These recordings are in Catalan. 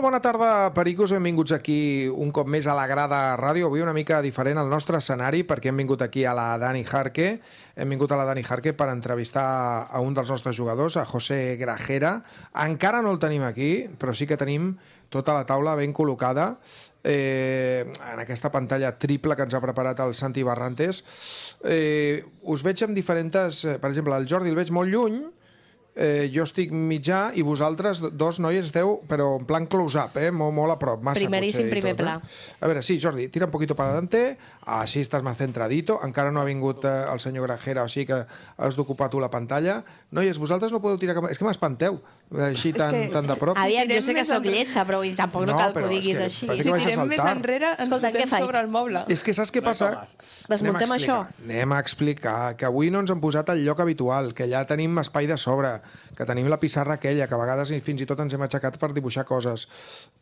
Molt bona tarda, pericos. Benvinguts aquí un cop més a la Grada Ràdio. Avui una mica diferent al nostre escenari perquè hem vingut aquí a la Dani Jarque. Hem vingut a la Dani Jarque per entrevistar a un dels nostres jugadors, a José Grajera. Encara no el tenim aquí, però sí que tenim tota la taula ben col·locada eh, en aquesta pantalla triple que ens ha preparat el Santi Barrantes. Eh, us veig amb diferents... Eh, per exemple, el Jordi el veig molt lluny, eh, jo estic mitjà i vosaltres dos noies esteu, però en plan close-up, eh? molt, molt a prop. Massa, Primeríssim potser, primer tot, eh? pla. Eh? A veure, sí, Jordi, tira un poquito para adelante, així estàs más centradito, encara no ha vingut eh, el senyor Grajera, o sigui que has d'ocupar tu la pantalla. Noies, vosaltres no podeu tirar cap... És que m'espanteu així tan, que, tan de prop. Aviam, jo sé que sóc lletja, però i tampoc no, no cal que ho diguis que, així. Si tirem més enrere, ens Escolta, fotem sobre el moble. És que saps què passa? Desmuntem això. Anem a explicar que avui no ens han posat al lloc habitual, que allà tenim espai de sobre, que tenim la pissarra aquella, que a vegades fins i tot ens hem aixecat per dibuixar coses.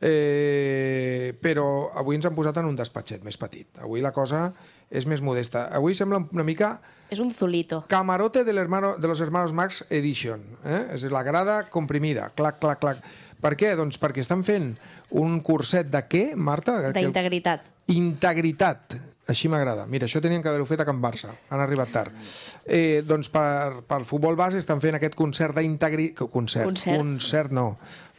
Eh, però avui ens han posat en un despatxet més petit. Avui la cosa és més modesta. Avui sembla una mica es un zulito. Camarote del hermano, de los hermanos Max Edition. Eh? És la grada comprimida. Clac, clac, clac. Per què? Doncs perquè estan fent un curset de què, Marta? D'integritat. Integritat. Així m'agrada. Mira, això tenien que haver-ho fet a Can Barça. Han arribat tard. Eh, doncs per, per futbol base estan fent aquest concert d'integri... Concert. Concert. Concert, no.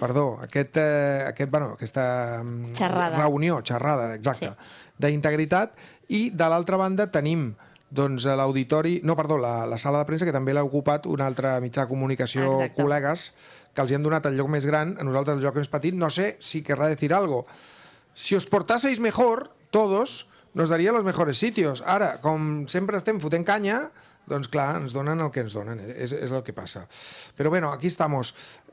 Perdó. Aquest, eh, aquest, bueno, aquesta... Mm, xerrada. Reunió, xerrada, exacte. Sí. D'integritat. I, de l'altra banda, tenim doncs eh, l'auditori, no, perdó, la, la sala de premsa, que també l'ha ocupat un altre mitjà de comunicació, Exacte. col·legues, que els hi han donat el lloc més gran, a nosaltres el lloc més petit, no sé si querrà decir algo. Si os portaseis mejor, todos, nos daría los mejores sitios. Ara, com sempre estem fotent canya, doncs clar, ens donen el que ens donen, és, és el que passa. Però bueno, aquí estem.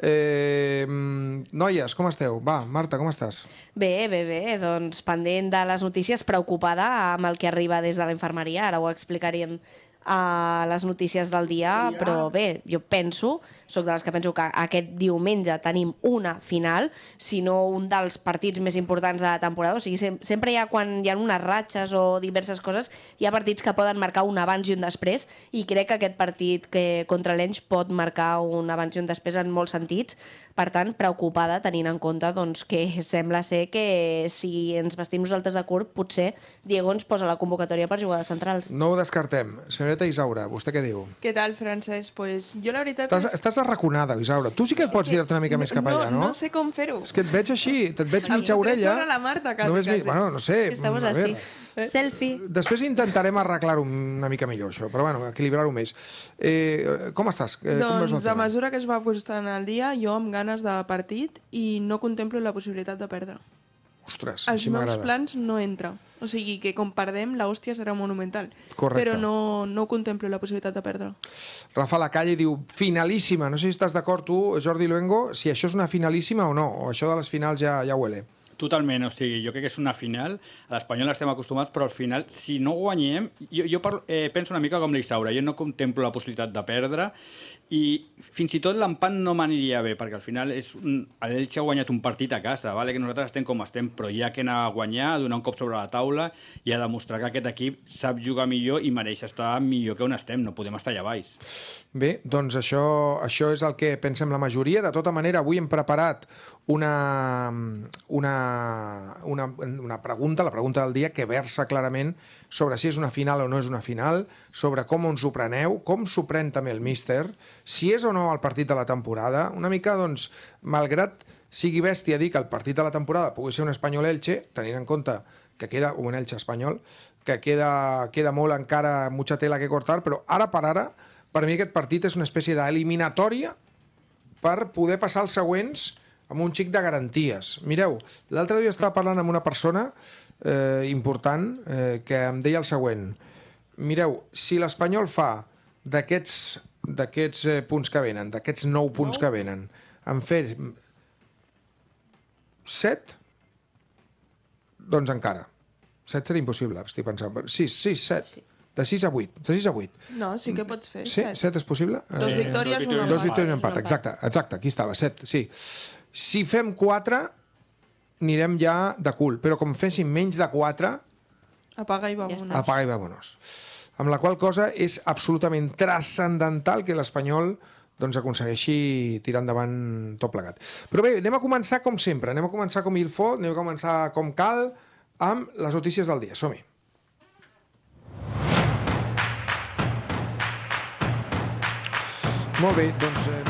Eh, noies, com esteu? Va, Marta, com estàs? Bé, bé, bé, doncs pendent de les notícies, preocupada amb el que arriba des de la infermeria, ara ho explicaríem a les notícies del dia, però ah. bé, jo penso, sóc de les que penso que aquest diumenge tenim una final, si no un dels partits més importants de la temporada, o sigui, sempre hi ha quan hi ha unes ratxes o diverses coses, hi ha partits que poden marcar un abans i un després, i crec que aquest partit que contra l'Enx pot marcar un abans i un després en molts sentits, per tant, preocupada tenint en compte doncs, que sembla ser que si ens vestim nosaltres de curt, potser Diego ens posa la convocatòria per jugar de centrals. No ho descartem. Senyoreta Isaura, vostè què diu? Què tal, Francesc? Pues jo la veritat... Estàs, és... estàs arraconada, Isaura. Tu sí que et pots dir-te una mica no, més cap allà, no? No, no sé com fer-ho. És que et veig així, et veig mitja orella. Em la Marta, quasi, no quasi. Mi... Bueno, no sé. Estamos veure. Ver. Eh? Selfie. Després intentarem arreglar-ho una mica millor, això, però bueno, equilibrar-ho més. Eh, com estàs? Eh, doncs, com a mesura que es va acostant el dia, jo amb ganes de partit i no contemplo la possibilitat de perdre. Ostres, Els així meus plans no entra. O sigui, que com perdem, l'hòstia serà monumental. Correcte. Però no, no contemplo la possibilitat de perdre. Rafa la Calle diu, finalíssima. No sé si estàs d'acord tu, Jordi Luengo, si això és una finalíssima o no. O això de les finals ja, ja huele. Totalment, o sigui, jo crec que és una final, a l'Espanyol estem acostumats, però al final, si no guanyem, jo, jo parlo, eh, penso una mica com l'Isaura, jo no contemplo la possibilitat de perdre, i fins i tot l'empat no m'aniria bé, perquè al final és un... l'Elche ha guanyat un partit a casa, vale? que nosaltres estem com estem, però hi ha que anar a guanyar, a donar un cop sobre la taula i a demostrar que aquest equip sap jugar millor i mereix estar millor que on estem, no podem estar allà baix. Bé, doncs això, això és el que pensem la majoria. De tota manera, avui hem preparat una, una, una, una pregunta, la pregunta del dia, que versa clarament sobre si és una final o no és una final, sobre com ens ho preneu, com s'ho pren també el míster, si és o no el partit de la temporada. Una mica, doncs, malgrat sigui bèstia dir que el partit de la temporada pugui ser un Espanyol-Elche, tenint en compte que queda un Elche-Espanyol, que queda, queda molt encara, mucha tela que cortar, però ara per ara, per mi aquest partit és una espècie d'eliminatòria per poder passar als següents amb un xic de garanties. Mireu, l'altre dia estava parlant amb una persona eh, important eh, que em deia el següent. Mireu, si l'Espanyol fa d'aquests eh, punts que venen, d'aquests nou punts que venen, en fer set, doncs encara. Set serà impossible, estic pensant. Sis, sis, set. Sí. De 6 a 8. De 6 a 8. No, sí que pots fer. Sí, 7, 7 és possible? Dos eh, victòries, sí. un empat. Dos victòries, un empat, exacte, exacte, aquí estava, 7, sí. Si fem 4, anirem ja de cul. Però com féssim menys de 4... Apaga i vamonos. Ja apaga i vamonos. Amb la qual cosa és absolutament transcendental que l'Espanyol doncs aconsegueixi tirar endavant tot plegat. Però bé, anem a començar com sempre, anem a començar com il fot, anem a començar com cal, amb les notícies del dia. Som-hi. Molt bé, doncs eh,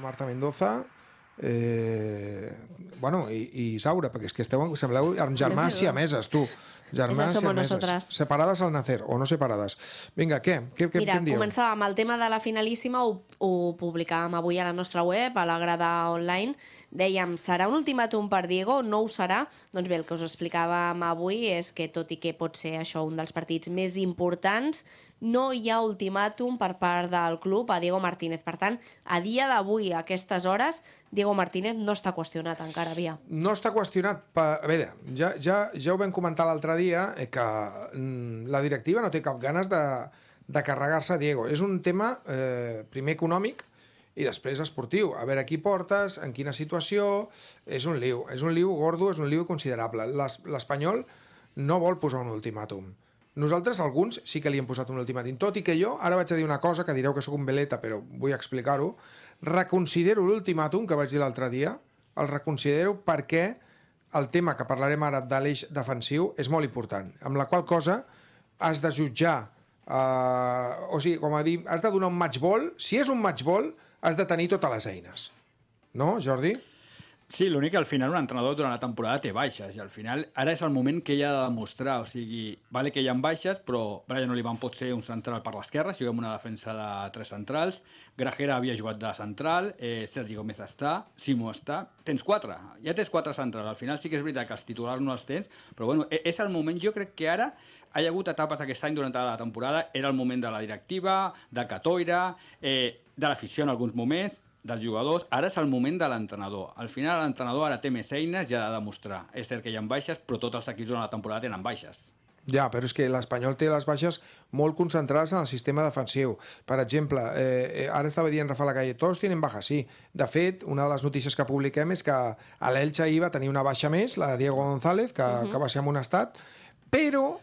Marta Mendoza, eh, bueno, i, i Isaura, perquè és que esteu, sembleu amb germans ameses, tu. Germans siameses. Separades al nacer, o no separades. Vinga, què? què, què Mira, què començàvem el tema de la finalíssima, ho, ho publicàvem avui a la nostra web, a la Grada Online, Dèiem, serà un ultimàtum per Diego? No ho serà? Doncs bé, el que us explicàvem avui és que, tot i que pot ser això un dels partits més importants, no hi ha ultimàtum per part del club a Diego Martínez. Per tant, a dia d'avui, a aquestes hores, Diego Martínez no està qüestionat encara, Via. No està qüestionat. Per... A veure, ja, ja, ja ho vam comentar l'altre dia, eh, que mm, la directiva no té cap ganes de, de carregar-se Diego. És un tema, eh, primer, econòmic, i després esportiu, a veure qui portes, en quina situació, és un liu, és un liu gordo, és un liu considerable. L'Espanyol no vol posar un ultimàtum. Nosaltres, alguns, sí que li hem posat un ultimàtum, tot i que jo, ara vaig a dir una cosa que direu que sóc un veleta, però vull explicar-ho, reconsidero l'ultimàtum que vaig dir l'altre dia, el reconsidero perquè el tema que parlarem ara de l'eix defensiu és molt important, amb la qual cosa has de jutjar, eh, o sigui, com a dir, has de donar un match ball, si és un match ball, has de tenir totes les eines. No, Jordi? Sí, l'únic que al final un entrenador durant la temporada té baixes i al final ara és el moment que ell ha de demostrar, o sigui, vale que hi ha baixes però Brian Olivan pot ser un central per l'esquerra, si juguem una defensa de tres centrals, Grajera havia jugat de central, eh, Sergi Gómez està, Simo està, tens quatre, ja tens quatre centrals, al final sí que és veritat que els titulars no els tens, però bueno, e-, és el moment, jo crec que ara hi ha hagut etapes aquest any durant la temporada, era el moment de la directiva, de Catoira, eh, de l'afició en alguns moments, dels jugadors, ara és el moment de l'entrenador. Al final l'entrenador ara té més eines i ha de demostrar. És cert que hi ha baixes, però tots els equips durant la temporada tenen baixes. Ja, però és que l'Espanyol té les baixes molt concentrades en el sistema defensiu. Per exemple, eh, eh ara estava dient Rafa Lacalle, tots tenen baixes, sí. De fet, una de les notícies que publiquem és que a l'Elxa hi va tenir una baixa més, la de Diego González, que, uh mhm. -huh. que va ser amonestat, però,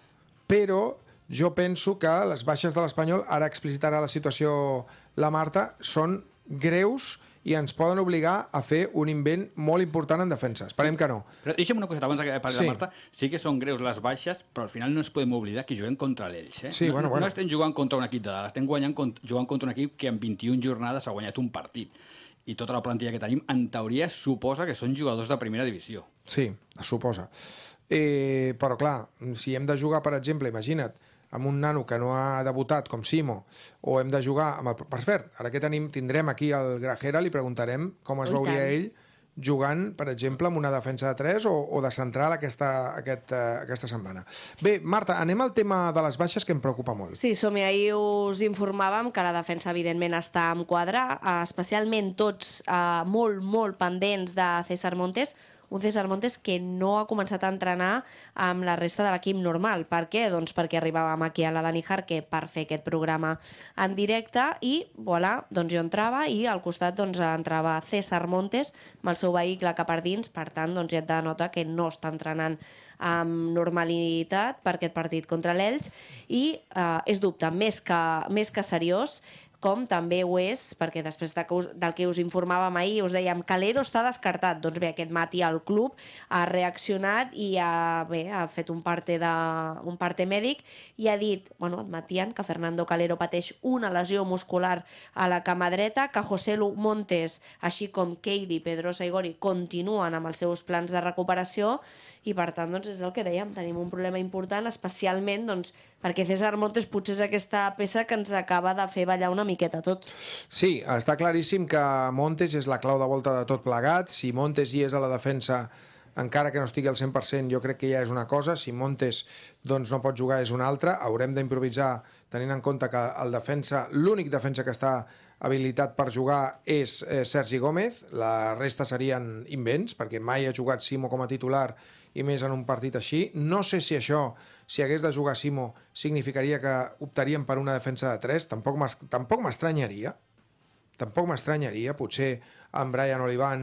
però jo penso que les baixes de l'Espanyol, ara explicitarà la situació la Marta, són greus i ens poden obligar a fer un invent molt important en defensa. Esperem que no. Però deixa'm una cosa abans que parli sí. la Marta. Sí que són greus les baixes, però al final no es podem oblidar que juguem contra l'Elx. Eh? Sí, no, bueno, no, bueno. no estem jugant contra un equip de dades, estem guanyant, jugant contra un equip que en 21 jornades ha guanyat un partit i tota la plantilla que tenim, en teoria, suposa que són jugadors de primera divisió. Sí, suposa. Eh, però clar, si hem de jugar, per exemple, imagina't, amb un nano que no ha debutat com Simo, o hem de jugar amb el... Per cert, ara que tenim, tindrem aquí el Grajera, li preguntarem com es oh, veuria ell jugant, per exemple, amb una defensa de 3 o, o de central aquesta, aquest, eh, aquesta setmana. Bé, Marta, anem al tema de les baixes que em preocupa molt. Sí, som ahir us informàvem que la defensa evidentment està en quadre, eh, especialment tots uh, molt, molt pendents de César Montes, un César Montes que no ha començat a entrenar amb la resta de l'equip normal. Per què? Doncs perquè arribàvem aquí a la Dani Harque per fer aquest programa en directe i, voilà, doncs jo entrava i al costat doncs, entrava César Montes amb el seu vehicle cap per dins, per tant, doncs ja et denota que no està entrenant amb normalitat per aquest partit contra l'Elx i eh, és dubte més que, més que seriós com també ho és, perquè després de que us, del que us informàvem ahir us dèiem Calero està descartat, doncs bé, aquest matí el club ha reaccionat i ha, bé, ha fet un parte, de, un parte mèdic i ha dit, bueno, admetien que Fernando Calero pateix una lesió muscular a la cama dreta, que José Lu Montes, així com Keidi, Pedro Saigori, continuen amb els seus plans de recuperació i per tant doncs, és el que dèiem, tenim un problema important, especialment doncs, perquè César Montes potser és aquesta peça que ens acaba de fer ballar una miqueta tot. Sí, està claríssim que Montes és la clau de volta de tot plegat. Si Montes hi és a la defensa, encara que no estigui al 100%, jo crec que ja és una cosa. Si Montes doncs, no pot jugar és una altra. Haurem d'improvisar tenint en compte que el defensa, l'únic defensa que està habilitat per jugar és eh, Sergi Gómez, la resta serien invents, perquè mai ha jugat Simo com a titular i més en un partit així. No sé si això si hagués de jugar Simo, significaria que optaríem per una defensa de 3. Tampoc m'estranyaria. Tampoc m'estranyaria. Potser amb Brian Olivan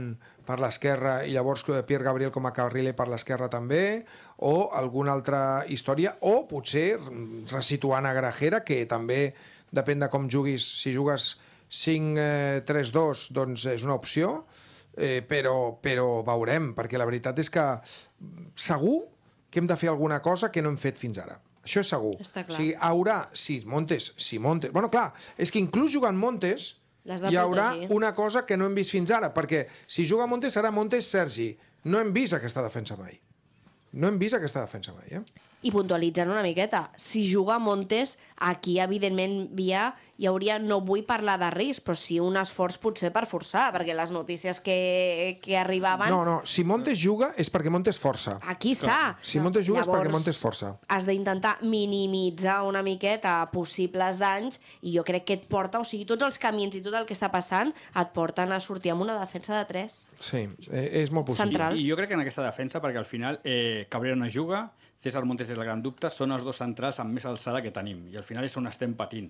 per l'esquerra i llavors Pierre Gabriel com a carrile per l'esquerra també, o alguna altra història, o potser mm, resituant a Grajera, que també depèn de com juguis. Si jugues 5-3-2, eh, doncs és una opció, eh, però, però veurem, perquè la veritat és que mm, segur que hem de fer alguna cosa que no hem fet fins ara. Això és segur. Està clar. O sigui, haurà, si Montes, si Montes... Bueno, clar, és que inclús jugant Montes hi haurà protegir. una cosa que no hem vist fins ara, perquè si juga Montes serà Montes Sergi. No hem vist aquesta defensa mai. No hem vist aquesta defensa mai, eh? i puntualitzant una miqueta. Si juga Montes, aquí, evidentment, via, hi hauria, no vull parlar de risc, però sí un esforç potser per forçar, perquè les notícies que, que arribaven... No, no, si Montes juga és perquè Montes força. Aquí està. Si Montes juga Llavors, és perquè Montes força. Has d'intentar minimitzar una miqueta possibles danys i jo crec que et porta, o sigui, tots els camins i tot el que està passant et porten a sortir amb una defensa de 3. Sí, eh, és molt possible. Centrals. I jo crec que en aquesta defensa, perquè al final eh, Cabrera no juga, César Montes és el Gran Dubte són els dos centrals amb més alçada que tenim i al final és on estem patint.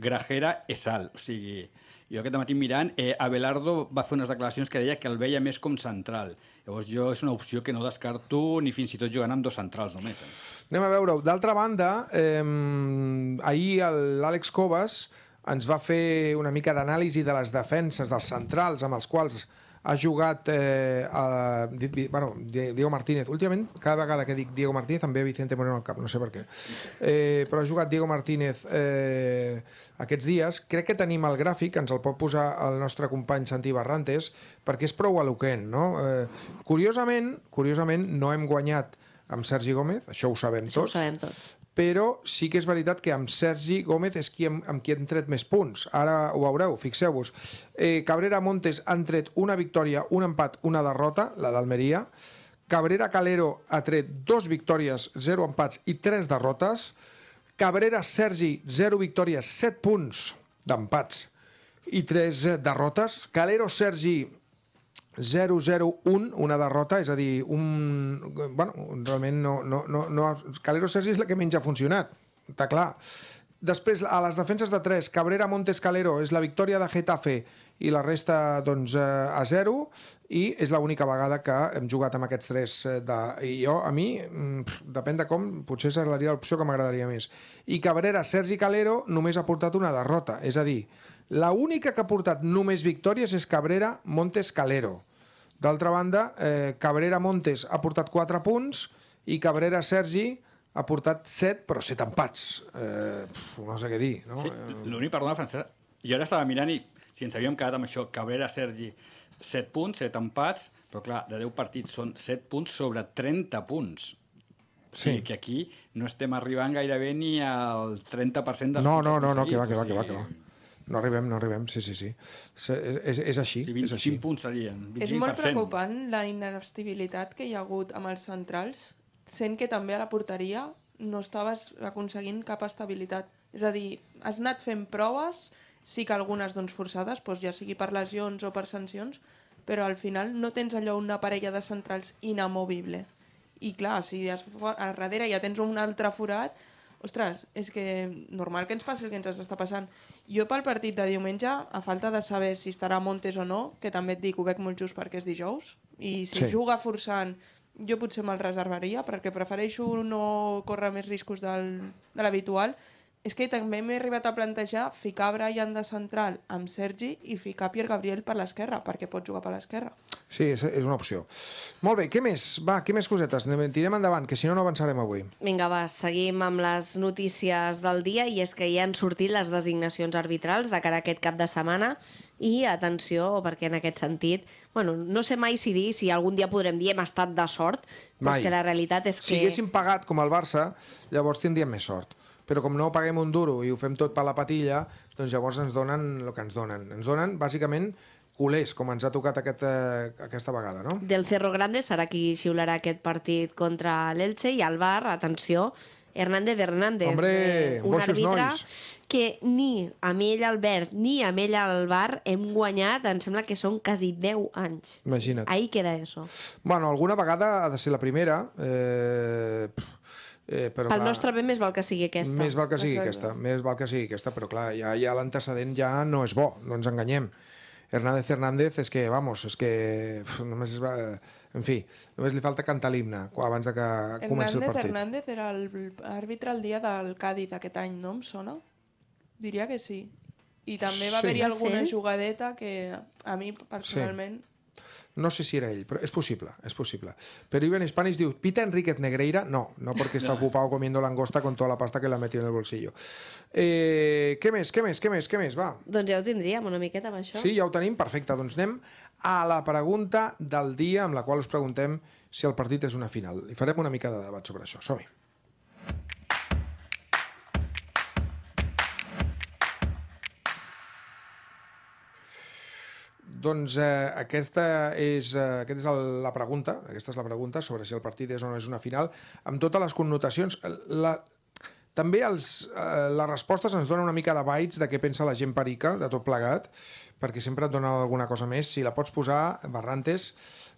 Grajera és alt, o sigui, jo aquest matí mirant, eh, Abelardo va fer unes declaracions que deia que el veia més com central. Llavors jo és una opció que no descarto ni fins i tot jugant amb dos centrals només. Eh? Anem a veure-ho. D'altra banda, eh, ahir l'Àlex Cobas ens va fer una mica d'anàlisi de les defenses dels centrals amb els quals ha jugat eh, a, bueno, Diego Martínez. Últimament, cada vegada que dic Diego Martínez també Vicente Moreno al cap, no sé per què. Eh, però ha jugat Diego Martínez eh, aquests dies. Crec que tenim el gràfic, ens el pot posar el nostre company Santi Barrantes, perquè és prou eloquent, no? Eh, curiosament, curiosament, no hem guanyat amb Sergi Gómez, això ho sabem això tots. Ho sabem tots però sí que és veritat que amb Sergi Gómez és qui, amb, amb qui hem tret més punts. Ara ho veureu, fixeu-vos. Eh, Cabrera Montes han tret una victòria, un empat, una derrota, la d'Almeria. Cabrera Calero ha tret dos victòries, zero empats i tres derrotes. Cabrera Sergi, zero victòries, set punts d'empats i tres derrotes. Calero Sergi, 0-0-1, una derrota, és a dir, un... Bueno, realment no... no, no, no... Calero Sergi és la que menys ha funcionat, està clar. Després, a les defenses de 3, Cabrera Montes Calero és la victòria de Getafe i la resta doncs, eh, a 0 i és l'única vegada que hem jugat amb aquests tres eh, de... i jo, a mi, mm, pff, depèn de com potser seria l'opció que m'agradaria més i Cabrera, Sergi Calero només ha portat una derrota, és a dir la única que ha portat només victòries és Cabrera Montes Calero D'altra banda, eh, Cabrera Montes ha portat 4 punts i Cabrera Sergi ha portat 7, però 7 empats. Eh, no sé què dir. No? Sí, eh, L'únic, perdona, Francesc, jo ara estava mirant i si ens havíem quedat amb això, Cabrera Sergi 7 punts, 7 empats, però clar, de 10 partits són 7 punts sobre 30 punts. Sí. sí. que aquí no estem arribant gairebé ni al 30% dels no, no, no, no, que va, que va, que va, que va. No arribem, no arribem, sí, sí, sí. És, és així, sí, 20, és així. punts serien, 25%. És molt preocupant la inestabilitat que hi ha hagut amb els centrals, sent que també a la porteria no estaves aconseguint cap estabilitat. És a dir, has anat fent proves, sí que algunes doncs, forçades, doncs, ja sigui per lesions o per sancions, però al final no tens allò una parella de centrals inamovible. I clar, si a darrere ja tens un altre forat, ostres, és que normal que ens passi el que ens està passant. Jo pel partit de diumenge, a falta de saber si estarà Montes o no, que també et dic, ho veig molt just perquè és dijous, i si sí. juga forçant, jo potser me'l reservaria, perquè prefereixo no córrer més riscos del, de l'habitual, és que també m'he arribat a plantejar ficar Brian de central amb Sergi i ficar Pierre Gabriel per l'esquerra, perquè pot jugar per l'esquerra. Sí, és, és una opció. Molt bé, què més? Va, què més cosetes? Tirem endavant, que si no, no avançarem avui. Vinga, va, seguim amb les notícies del dia i és que ja han sortit les designacions arbitrals de cara a aquest cap de setmana i atenció, perquè en aquest sentit, bueno, no sé mai si dir, si algun dia podrem dir hem estat de sort, mai. però és que la realitat és que... Si haguéssim pagat com el Barça, llavors tindríem més sort però com no paguem un duro i ho fem tot per la patilla, doncs llavors ens donen el que ens donen. Ens donen, bàsicament, culers, com ens ha tocat aquest, eh, aquesta vegada, no? Del Cerro Grande serà qui xiularà aquest partit contra l'Elche i al bar, atenció, Hernández Hernández. Hombre, eh, un àrbitre nois. que ni amb ell al Albert ni amb ell al el bar hem guanyat, em sembla que són quasi 10 anys. Imagina't. Ahí queda això. Bueno, alguna vegada ha de ser la primera. Eh... Eh, però, Pel clar, nostre bé més val que sigui aquesta. Més val que sigui Exacte. aquesta, més val que sigui aquesta, però clar, ja, ja l'antecedent ja no és bo, no ens enganyem. Hernández Hernández és que, vamos, és que pf, només es va... Eh, en fi, només li falta cantar l'himne abans de que Hernández, comenci el partit. Hernández era l'àrbitre el dia del Cádiz aquest any, no em sona? Diria que sí. I també va sí. haver-hi alguna sí. jugadeta que a mi personalment... Sí no sé si era ell, però és possible, és possible. Pero Ivan Spanish diu, ¿Pita Enríquez Negreira? No, no perquè està ocupat comiendo langosta con toda la pasta que la metió en el bolsillo. Eh, què més, què més, què més, què més, va? Doncs ja ho tindríem, una miqueta amb això. Sí, ja ho tenim, perfecte. Doncs anem a la pregunta del dia amb la qual us preguntem si el partit és una final. I farem una mica de debat sobre això. Som-hi. Doncs eh, aquesta és, eh, aquesta és el, la pregunta, aquesta és la pregunta sobre si el partit és o no és una final, amb totes les connotacions. La, també els, eh, les respostes ens donen una mica de bytes de què pensa la gent perica, de tot plegat, perquè sempre et donen alguna cosa més. Si la pots posar, Barrantes,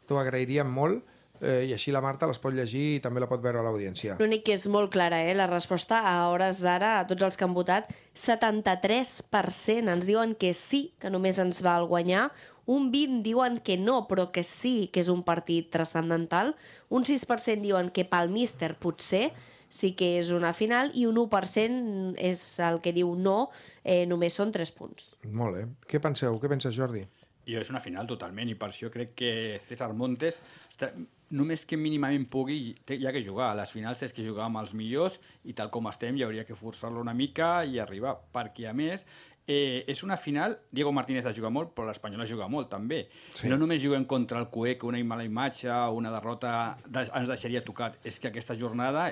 t'ho agrairíem molt eh, i així la Marta les pot llegir i també la pot veure a l'audiència. L'únic que és molt clara, eh? la resposta a hores d'ara, a tots els que han votat, 73% ens diuen que sí, que només ens va val guanyar, un 20 diuen que no, però que sí, que és un partit transcendental, un 6% diuen que pel míster potser, sí que és una final i un 1% és el que diu no, eh, només són 3 punts. Molt bé. Què penseu? Què penses, Jordi? Jo és una final totalment i per això crec que César Montes només que mínimament pugui, hi ha que jugar. A les finals és que jugar amb els millors i tal com estem hi hauria que forçar-lo una mica i arribar, perquè a més eh, és una final, Diego Martínez ha jugat molt, però l'Espanyol ha jugat molt també. Sí. No només juguem contra el que una mala imatge, una derrota ens deixaria tocat. És que aquesta jornada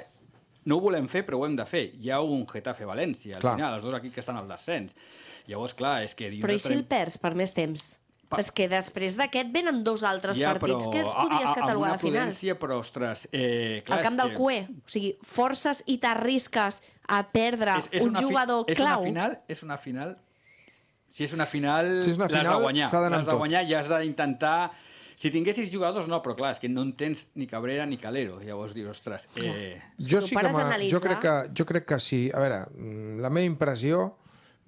no ho volem fer, però ho hem de fer. Hi ha un Getafe-València, al clar. final, els dos aquí que estan al descens. Llavors, clar, és que... Però i si el perds per més temps? Pa... És que després d'aquest venen dos altres ja, partits però, que els podries a, a, la a finals. Però, ostres... Eh, clar, El camp del que... QE. O sigui, forces i t'arrisques a perdre és, és un jugador fi, és clau. Una final, és una final... Si és una final, si és una final l'has de guanyar. L'has de guanyar i has d'intentar... Si tinguessis jugadors, no, però clar, és que no en tens ni Cabrera ni Calero. Llavors dius, ostres... Eh... Jo, sí que analitzar... jo, crec que, jo crec que sí. A veure, mm, la meva impressió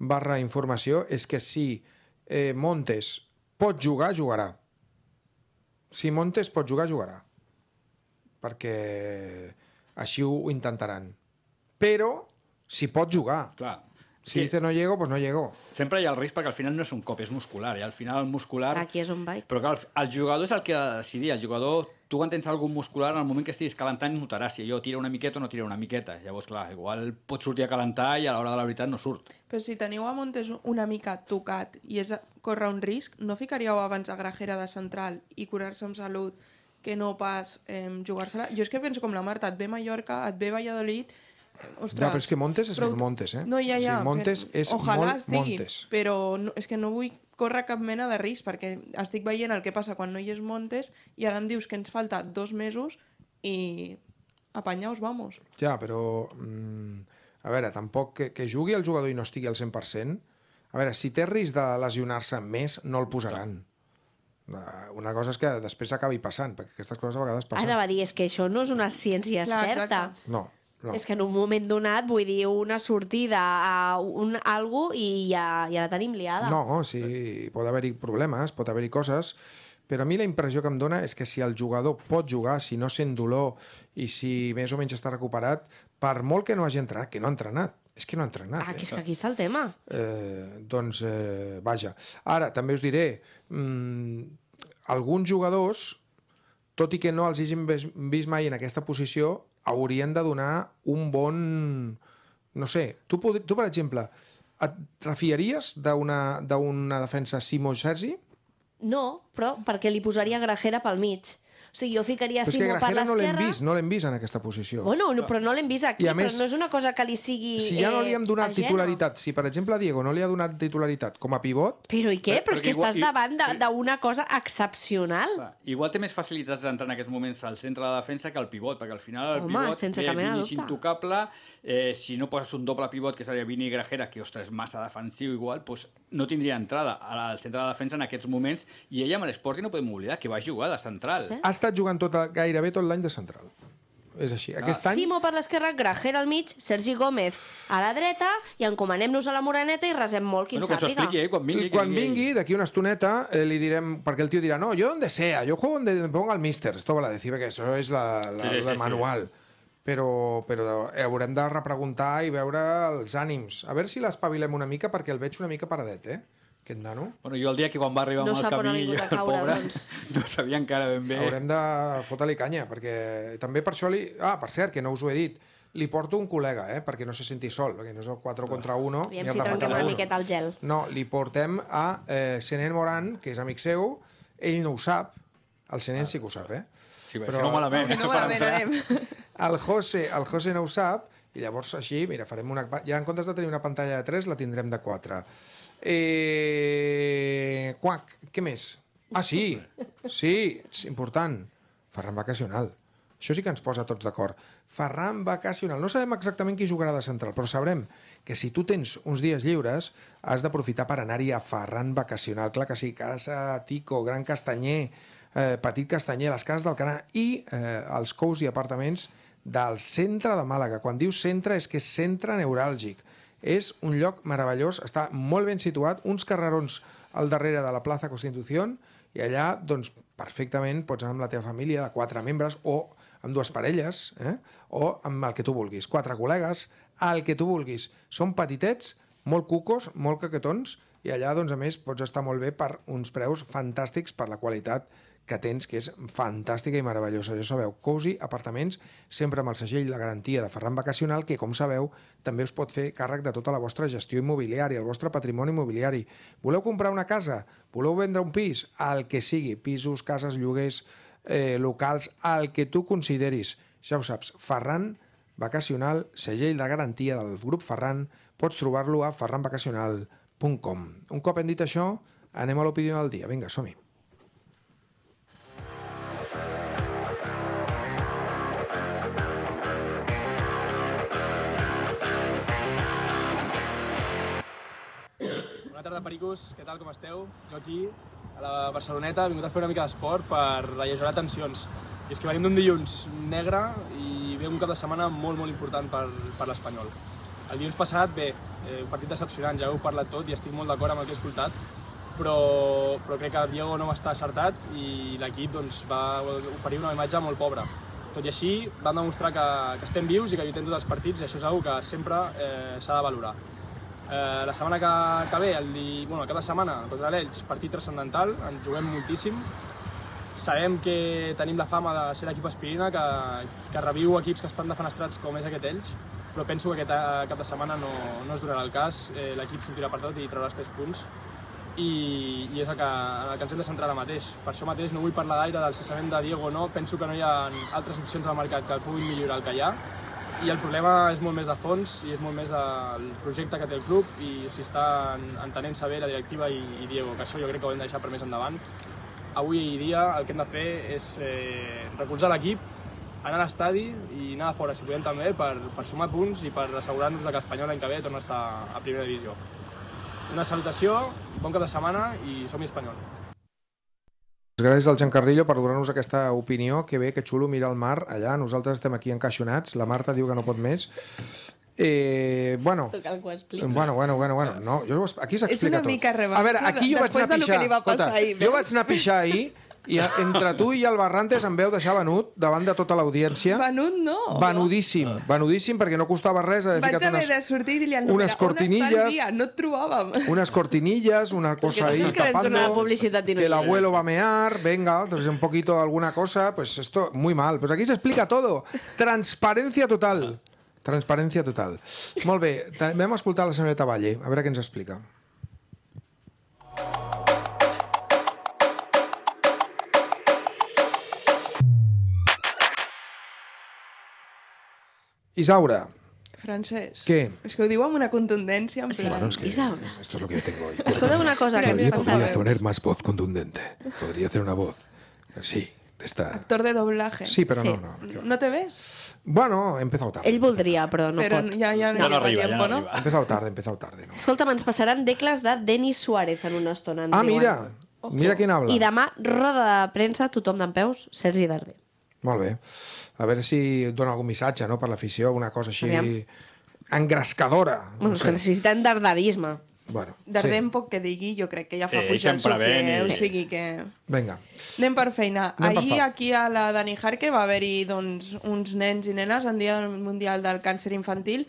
barra informació és que si eh, Montes pot jugar, jugarà. Si Montes pot jugar, jugarà. Perquè així ho intentaran. Però si pot jugar. Clar. Si sí. dice no llego, pues no llego. Sempre hi ha el risc perquè al final no és un cop, és muscular. I eh? al final el muscular... Aquí és un bike. Però clar, el jugador és el que ha de decidir. El jugador tu quan tens algun muscular, en el moment que estiguis calentant notaràs si allò tira una miqueta o no tira una miqueta. Llavors, clar, igual pot sortir a calentar i a l'hora de la veritat no surt. Però si teniu a Montes una mica tocat i és córrer un risc, no ficaríeu abans a Grajera de central i curar-se amb salut que no pas eh, jugar-se-la? Jo és que penso com la Marta, et ve Mallorca, et ve Valladolid Ostres. no, però és que Montes és però... Montes, eh? No, ja, ja. O sigui, Montes però... és Ojalà molt estigui, Montes. Però no, és que no vull córrer cap mena de risc, perquè estic veient el que passa quan no hi és Montes i ara em dius que ens falta dos mesos i apanyaos, vamos. Ja, però... Mm, a veure, tampoc que, que jugui el jugador i no estigui al 100%, a veure, si té risc de lesionar-se més, no el posaran. Eh, una cosa és que després acabi passant, perquè aquestes coses a vegades passen. Ara va dir, és que això no és una ciència Clar, certa. Exacte. No, no. És que en un moment donat, vull dir, una sortida a un, a algú i ja, ja la tenim liada. No, sí, pot haver-hi problemes, pot haver-hi coses, però a mi la impressió que em dona és que si el jugador pot jugar, si no sent dolor i si més o menys està recuperat, per molt que no hagi entrenat, que no ha entrenat, és que no ha entrenat. Ah, que és eh? que aquí està el tema. Eh, doncs, eh, vaja. Ara, també us diré, mmm, alguns jugadors, tot i que no els hagin vist mai en aquesta posició, haurien de donar un bon... No sé, tu, tu per exemple, et refiaries d'una defensa Simo Sergi? No, però perquè li posaria Grajera pel mig. O sigui, jo ficaria però Simo per l'esquerra... no l'hem vist, no l'hem vist en aquesta posició. Bueno, no, però no l'hem vist aquí, a més, però no és una cosa que li sigui Si ja no li eh, hem donat eh, titularitat, si per exemple Diego no li ha donat titularitat com a pivot... Però i què? Però, però és que igual, estàs davant d'una cosa excepcional. Va, igual té més facilitats d'entrar en aquests moments al centre de defensa que al pivot, perquè al final el Home, pivot sense té intocable... Dubte eh, si no poses un doble pivot, que seria Vini Grajera, que, ostres, massa defensiu igual, doncs no tindria entrada al centre de defensa en aquests moments, i ella amb l'esport no podem oblidar, que va jugar de central. Sí. Ha estat jugant tot, gairebé tot l'any de central és així. Ah. Aquest ah. any... Simo per l'esquerra, Grajera al mig, Sergi Gómez a la dreta i encomanem-nos a la Moreneta i resem molt qui bueno, sàpiga. Expliqui, eh? Quan vingui, quan vingui, vingui d'aquí una estoneta, eh, li direm, perquè el tio dirà, no, jo on sea, jo juego donde ponga el míster, esto va la decir, que eso és la, la, sí, sí, la sí, manual. Sí però, però haurem de repreguntar i veure els ànims. A veure si l'espavilem una mica, perquè el veig una mica paradet, eh? Aquest nano. Bueno, jo el dia que quan va arribar no amb el camí, el caure, pobre, doncs. no sabia encara ben bé. Haurem de fotre-li canya, perquè també per això li... Ah, per cert, que no us ho he dit, li porto un col·lega, eh, perquè no se senti sol, perquè no és el 4 contra 1. Aviam si trenquem una miqueta el gel. No, li portem a eh, Senen Moran, que és amic seu, ell no ho sap, el Senen ah, sí que ho sap, eh? Sí, bé, però... si no malament. Si no malament anem. El José, el José no ho sap, i llavors així, mira, farem una... Ja en comptes de tenir una pantalla de 3, la tindrem de 4. Eh... Quac, què més? Ah, sí, sí, és important. Ferran Vacacional. Això sí que ens posa tots d'acord. Ferran Vacacional. No sabem exactament qui jugarà de central, però sabrem que si tu tens uns dies lliures has d'aprofitar per anar-hi a Ferran Vacacional. Clar que sí, Casa Tico, Gran Castanyer, eh, Petit Castanyer, les cases del Canà i eh, els cous i apartaments del centre de Màlaga. Quan diu centre és que és centre neuràlgic. És un lloc meravellós, està molt ben situat, uns carrerons al darrere de la plaça Constitució i allà doncs, perfectament pots anar amb la teva família de quatre membres o amb dues parelles eh? o amb el que tu vulguis, quatre col·legues, el que tu vulguis. Són petitets, molt cucos, molt caquetons i allà doncs, a més pots estar molt bé per uns preus fantàstics per la qualitat que tens, que és fantàstica i meravellosa. Ja sabeu, Cosi Apartaments, sempre amb el segell la garantia de Ferran Vacacional, que, com sabeu, també us pot fer càrrec de tota la vostra gestió immobiliària, el vostre patrimoni immobiliari. Voleu comprar una casa? Voleu vendre un pis? El que sigui, pisos, cases, lloguers, eh, locals, el que tu consideris. Ja ho saps, Ferran Vacacional, segell de garantia del grup Ferran, pots trobar-lo a ferranvacacional.com. Un cop hem dit això, anem a l'opinió del dia. Vinga, som -hi. tarda, pericos. Què tal, com esteu? Jo aquí, a la Barceloneta, he vingut a fer una mica d'esport per alleugerar tensions. I és que venim d'un dilluns negre i ve un cap de setmana molt, molt important per, per l'Espanyol. El dilluns passat, bé, eh, un partit decepcionant, ja heu parlat tot i estic molt d'acord amb el que he escoltat, però, però crec que el Diego no va estar acertat i l'equip doncs, va oferir una imatge molt pobra. Tot i així, vam demostrar que, que estem vius i que lluitem tots els partits i això és una que sempre eh, s'ha de valorar. Eh, la setmana que, que ve, el, di... bueno, cada setmana, contra l'Elx, partit transcendental, ens juguem moltíssim. Sabem que tenim la fama de ser l'equip aspirina, que, que reviu equips que estan defenestrats com és aquest Elx, però penso que aquest eh, cap de setmana no, no es durarà el cas, eh, l'equip sortirà per tot i traurà els tres punts i, i és el que, el que ens hem de centrar ara mateix. Per això mateix no vull parlar gaire del cessament de Diego no, penso que no hi ha altres opcions al mercat que puguin millorar el que hi ha, i el problema és molt més de fons i és molt més del projecte que té el club i si està entenent-se bé la directiva i, i Diego, que això jo crec que ho hem de deixar per més endavant. Avui dia el que hem de fer és eh, recolzar l'equip, anar a l'estadi i anar a fora, si podem també, per, per sumar punts i per assegurar-nos que l'Espanyol l'any que ve torna a estar a primera divisió. Una salutació, bon cap de setmana i som Espanyol. Gràcies al Carrillo per donar-nos aquesta opinió. Que bé, que xulo mirar el mar allà. Nosaltres estem aquí encaixonats. La Marta diu que no pot més. Eh, bueno, bueno, bueno, bueno, bueno, no, jo, aquí s'explica tot. És una mica rebaixa. A veure, aquí jo vaig va a pixar. ahir, jo vaig anar a pixar ahir i entre tu i el Barrantes em veu deixar venut davant de tota l'audiència. Venut no. Venudíssim, ah. venudíssim, perquè no costava res. Vaig haver unes, de sortir i dir-li al unes cortinilles, on dia? No et trobàvem. Unes cortinilles, una cosa ahí tapando. Que el abuelo va mear, venga, un poquito alguna cosa, pues esto, muy mal. Pues aquí se explica todo. Transparencia total. Transparència total. Molt bé, vam escoltar la senyoreta Valle, a veure què ens explica. Isaura. Francesc. Què? És que ho diu amb una contundència. En sí. plan... Bueno, es que Isaura. Esto es lo que yo tengo hoy. Escolta una cosa que podría, podría eh? poner más voz contundente. Podría hacer una voz. así. de esta... Actor de doblaje. Sí, però sí. no, no. ¿No te ves? Bueno, he empezado tarde. Ell voldria, però no però pot. Ja, ja no, no, no arriba, tiempo, ja no, no? He empezado tarde, he empezado tarde. No. Escolta, ens passaran decles de Denis Suárez en una estona. ah, mira, Ojo. mira quin habla. I demà, roda de premsa, tothom d'en peus, Sergi Darder. Molt bé a veure si dona algun missatge no? per l'afició, alguna cosa així Aviam. engrescadora. Bueno, no sé. que necessitem dardadisme. Bueno, Dardem sí. poc que digui, jo crec que ja fa sí, pujar el sufle, eh? sí. o sigui que... Vinga. Anem per feina. Anem Ahir, per aquí a la Dani Harque, va haver-hi doncs, uns nens i nenes en Dia Mundial del Càncer Infantil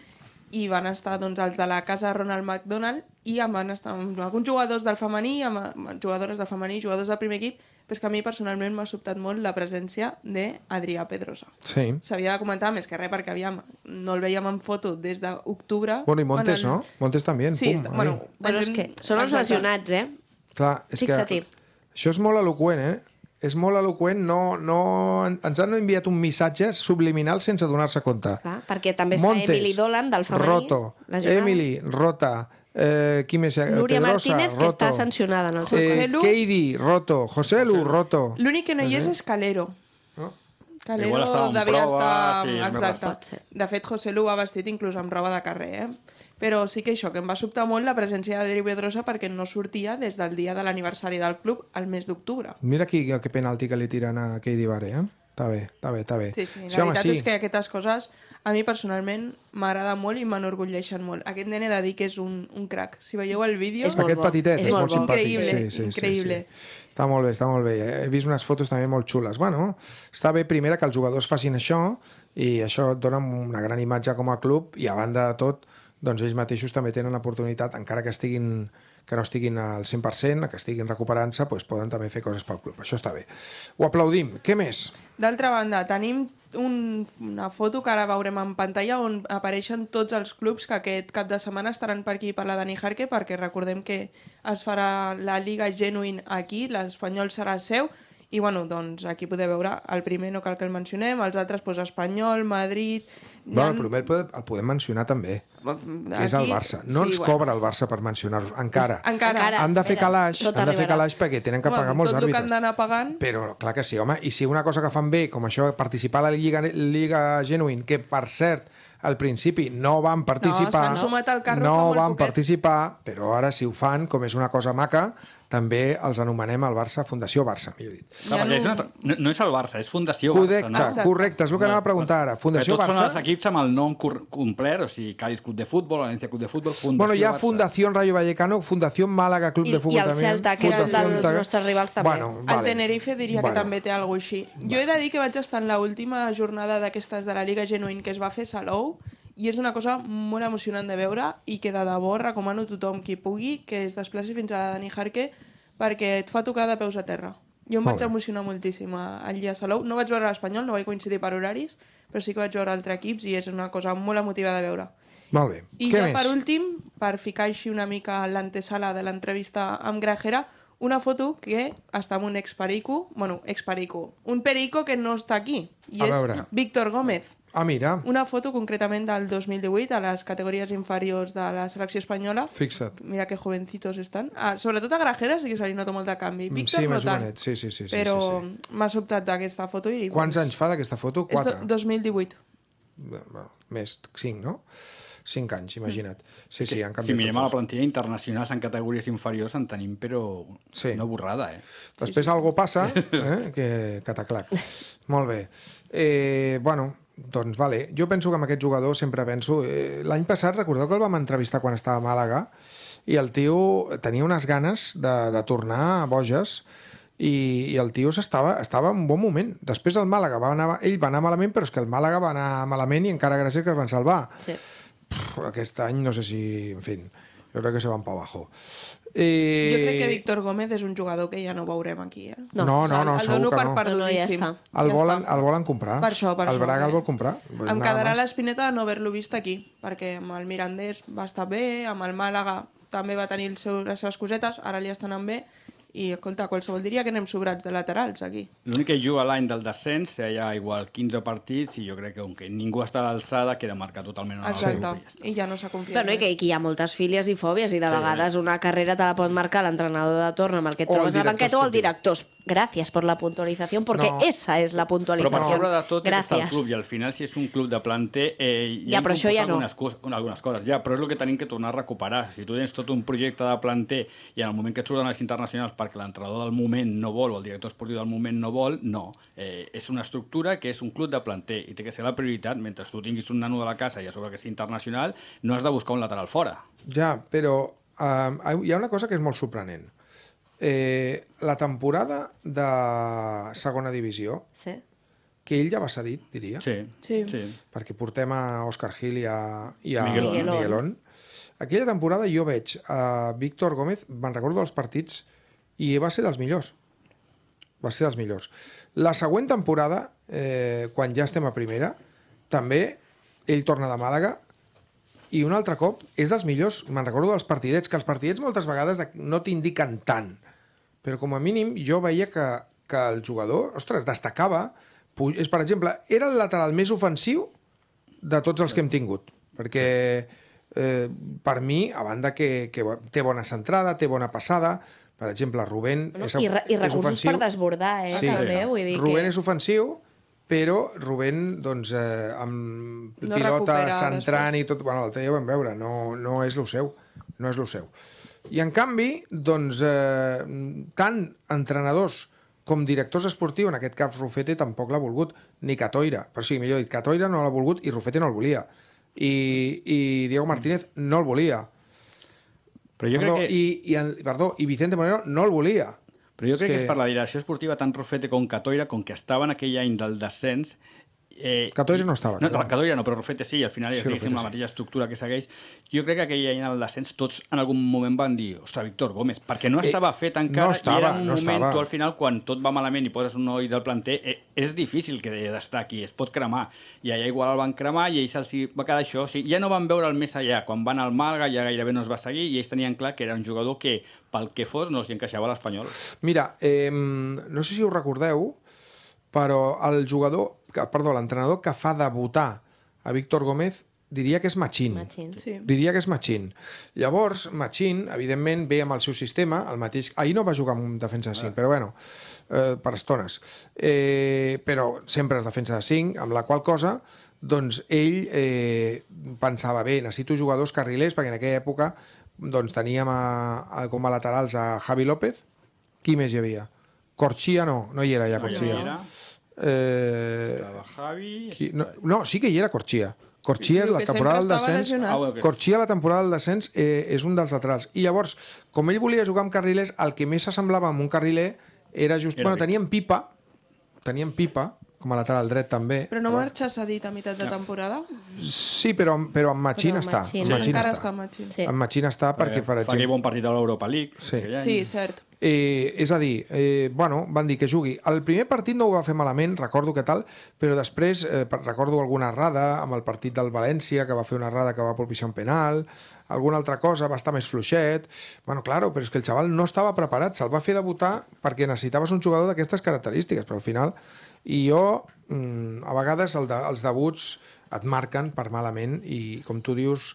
i van estar doncs, els de la casa Ronald McDonald i van estar amb alguns jugadors del femení, amb jugadores de femení, jugadors del primer equip, però que a mi personalment m'ha sobtat molt la presència d'Adrià Pedrosa. Sí. S'havia de comentar més que res perquè aviam, no el veiem en foto des d'octubre. Bueno, i Montes, el... no? Montes també. Sí, pum, bueno, bueno, és que són els lesionats, eh? Clar, és que això és molt eloqüent, eh? És molt eloqüent, no, no, ens han enviat un missatge subliminal sense donar-se compte. Clar, perquè també està Montes, Emily Dolan, del femení. Roto, Emily, Rota, Eh, qui més? Núria Pedrosa, Martínez, Roto. que està sancionada en el seu eh, Lu... Keidi, Roto. José Lu, Roto. L'únic que no hi és eh. és Calero. No? Calero devia prova, estar... Sí, Exacte. De fet, José Lu va vestit inclús amb roba de carrer, eh? Però sí que això, que em va sobtar molt la presència de Dri Pedrosa perquè no sortia des del dia de l'aniversari del club al mes d'octubre. Mira aquí que penalti que li tiren a Keidi Baré. eh? Està bé, està bé, està bé. Sí, sí, la sí, veritat home, sí. és que aquestes coses a mi personalment m'agrada molt i m'enorgulleixen molt. Aquest nen he de dir que és un, un crac. Si veieu el vídeo... És Aquest bo. petitet, és, és molt, molt simpàtic. Increïble, sí, sí, increïble. Sí, sí. Està molt bé, està molt bé. He vist unes fotos també molt xules. Bueno, està bé primera que els jugadors facin això i això et dona una gran imatge com a club i a banda de tot, doncs ells mateixos també tenen l'oportunitat, encara que estiguin que no estiguin al 100%, que estiguin recuperant-se, doncs poden també fer coses pel club. Això està bé. Ho aplaudim. Què més? D'altra banda, tenim un, una foto que ara veurem en pantalla on apareixen tots els clubs que aquest cap de setmana estaran per aquí per la Dani Harke perquè recordem que es farà la Liga Genuine aquí, l'Espanyol serà seu, i bueno, doncs aquí podeu veure, el primer no cal que el mencionem, els altres, doncs, Espanyol, Madrid... Bueno, el primer el podem, mencionar també, aquí, que és el Barça. No sí, ens bueno. cobra el Barça per mencionar ho encara. encara. Encara. Han de fer calaix, Tot han de fer calaix perquè tenen que bueno, pagar molts àrbitres. Tot el que han d'anar pagant... Però clar que sí, home, i si una cosa que fan bé, com això, participar a la Lliga, Lliga Genuine, que per cert, al principi no van participar, no, no van poquet. participar, però ara si ho fan, com és una cosa maca, també els anomenem el Barça Fundació Barça, millor dit. Ja no, és una... no, no és el Barça, és Fundació correcte, Barça. No? Exacte. Correcte, és el que anava a preguntar ara. Fundació tots Barça... Tots són els equips amb el nom complet, o sigui, Cádiz Club de Futbol, València Club de Futbol, Fundació Bueno, hi ha Fundació Rayo Vallecano, Fundació Màlaga Club I, de Futbol. I el Celta, que Fundació era el dels nostres rivals també. Bueno, vale. El Tenerife diria vale. que també té alguna així. Vale. Jo he de dir que vaig estar en l'última jornada d'aquestes de la Liga Genuïn que es va fer Salou, i és una cosa molt emocionant de veure i que de debò recomano a tothom qui pugui que es desplaci fins a la Dani Harke perquè et fa tocar de peus a terra. Jo em vaig emocionar moltíssim allí a Salou. No vaig veure l'Espanyol, no vaig coincidir per horaris, però sí que vaig veure altres equips i és una cosa molt emotiva de veure. Molt bé. I Què ja més? per últim, per ficar així una mica l'antesala de l'entrevista amb Grajera, una foto que està amb un ex-perico, bueno, experico, un perico que no està aquí, i a és veure. Víctor Gómez. Ah, mira. Una foto concretament del 2018 a les categories inferiors de la selecció espanyola. Fixa't. Mira que jovencitos estan. Ah, sobretot a Grajera sí que se li nota molt de canvi. Mm, Víctor sí, no tant. Bonet. Sí, sí, sí. sí però sí, sí. m'ha sobtat d'aquesta foto. I, Quants doncs, anys fa d'aquesta foto? Quatre. És 2018. Bueno, més, cinc, no? Cinc anys, imagina't. Mm. Sí, sí, han canviat. Si mirem a la plantilla internacional en categories inferiors en tenim, però sí. una borrada, eh? Després sí, sí. algo passa, eh? que cataclac. molt bé. Eh, bueno, doncs vale, jo penso que amb aquest jugador sempre penso... Eh, L'any passat, recordeu que el vam entrevistar quan estava a Màlaga i el tio tenia unes ganes de, de tornar a Boges i, i el tio estava, estava en un bon moment. Després el Màlaga va anar... Ell va anar malament, però és que el Màlaga va anar malament i encara gràcies que es van salvar. Sí. Pff, aquest any no sé si... En fi, jo crec que se van pa abajo. I... Eh, jo crec que Víctor Gómez és un jugador que ja no veurem aquí. Eh? No, no, o sigui, no, no el, el segur que no. No, ja està. El, ja volen, està. el volen comprar. Per això, per el això, Braga eh? el vol comprar. Doncs em quedarà l'espineta de no haver-lo vist aquí, perquè amb el Mirandés va estar bé, amb el Màlaga també va tenir el seu, les seves cosetes, ara li estan anant bé, i, escolta, qualsevol diria que anem sobrats de laterals aquí. L'únic que juga l'any del descens, hi ha igual 15 partits, i jo crec que, que ningú està a l'alçada, queda marcat totalment en Exacte, ja i ja no s'ha confiat. Però no, que aquí hi ha moltes fílies i fòbies, i de sí. vegades una carrera te la pot marcar l'entrenador de torn amb el que et trobes a la banqueta o el director Gracias por la puntualización, porque no. esa és la puntualizació. Però per sobre de tot Gràcies. és el club, i al final, si és un club de planter, eh, ja, però això ja no. algunes, coses, algunes coses, ja, però és el que tenim que tornar a recuperar. Si tu tens tot un projecte de planter i en el moment que et surten les internacionals perquè l'entrenador del moment no vol o el director esportiu del moment no vol, no. Eh, és una estructura que és un club de planter i té que ser la prioritat. Mentre tu tinguis un nano de la casa i a sobre que sigui internacional, no has de buscar un lateral fora. Ja, però eh, hi ha una cosa que és molt sorprenent. Eh, la temporada de segona divisió, sí. que ell ja va cedit, diria. Sí. sí. sí. Perquè portem a Òscar Gil i a, i a Miguelón. Miguelón. Miguelón. Aquella temporada jo veig a Víctor Gómez, me'n recordo dels partits, i va ser dels millors. Va ser dels millors. La següent temporada, eh, quan ja estem a primera, també ell torna de Màlaga, i un altre cop és dels millors, me'n recordo dels partidets, que els partidets moltes vegades no t'indiquen tant però com a mínim jo veia que, que el jugador, ostres, destacava. És, per exemple, era el lateral més ofensiu de tots els que hem tingut, perquè eh, per mi, a banda que, que té bona centrada, té bona passada, per exemple, Rubén no, és, I, i és ofensiu. per desbordar, eh, sí. també, vull dir Rubén que... és ofensiu, però Rubén, doncs, eh, amb no pilota centrant després. i tot... Bueno, l'altre dia ho vam veure, no, no és el seu, no és el seu. I en canvi, doncs, eh, tant entrenadors com directors esportius, en aquest cas Rufete tampoc l'ha volgut, ni Catoira, però sí, millor dit, Catoira no l'ha volgut i Rufete no el volia. I, i Diego Martínez no el volia. Però jo perdó, crec que... I, i, perdó, i Vicente Moreno no el volia. Però jo crec que... que és per la direcció esportiva, tant Rufete com Catoira, com que estaven aquell any del descens, Eh, Catoria no estava. No, no, Catoria no, però Rufete sí, al final ja sí, la mateixa sí. mateixa estructura que segueix. Jo crec que aquell any en descens tots en algun moment van dir ostres, Víctor Gómez, perquè no eh, estava eh, fet encara no estava, i era un no moment, estava. tu al final, quan tot va malament i poses un oi del planter, eh, és difícil que d'estar aquí, es pot cremar. I allà igual el van cremar i ells els va quedar això. O sigui, ja no van veure el més allà. Quan van al Malga ja gairebé no es va seguir i ells tenien clar que era un jugador que pel que fos no els encaixava l'Espanyol. Mira, eh, no sé si ho recordeu, però el jugador que, perdó, l'entrenador que fa debutar a Víctor Gómez diria que és Machín. Machín. Sí. Diria que és Machín. Llavors, Machín, evidentment, ve amb el seu sistema, el mateix... Ahir no va jugar amb un defensa de 5, ah. però bueno, eh, per estones. Eh, però sempre és defensa de 5, amb la qual cosa doncs ell eh, pensava, bé, necessito jugadors carrilers, perquè en aquella època doncs, teníem a, a, com a laterals a Javi López. Qui més hi havia? Corxia no, no hi era ja no No Eh, Javi... Qui, no, no, sí que hi era Corxia. Corxia, la temporada del descens, ah, Corxia, la temporada del descens, eh, és un dels laterals. I llavors, com ell volia jugar amb carrilers, el que més s'assemblava amb un carriler era just... Era bueno, teníem pipa, teníem pipa, com a lateral dret també. Però no però... marxa dit a meitat de temporada? Sí, però, però amb Machín està. Machín. Sí. Encara està. està Machín. Sí. està perquè, per exemple... Fa aquell bon partit a l'Europa League. Sí, sí, cert. Eh, és a dir, eh, bueno, van dir que jugui. El primer partit no ho va fer malament, recordo que tal, però després eh, recordo alguna errada amb el partit del València, que va fer una errada que va propiciar un penal, alguna altra cosa, va estar més fluixet... Bueno, claro, però és que el xaval no estava preparat, se'l va fer debutar perquè necessitaves un jugador d'aquestes característiques, però al final... I jo, mm, a vegades, el de, els debuts et marquen per malament i, com tu dius,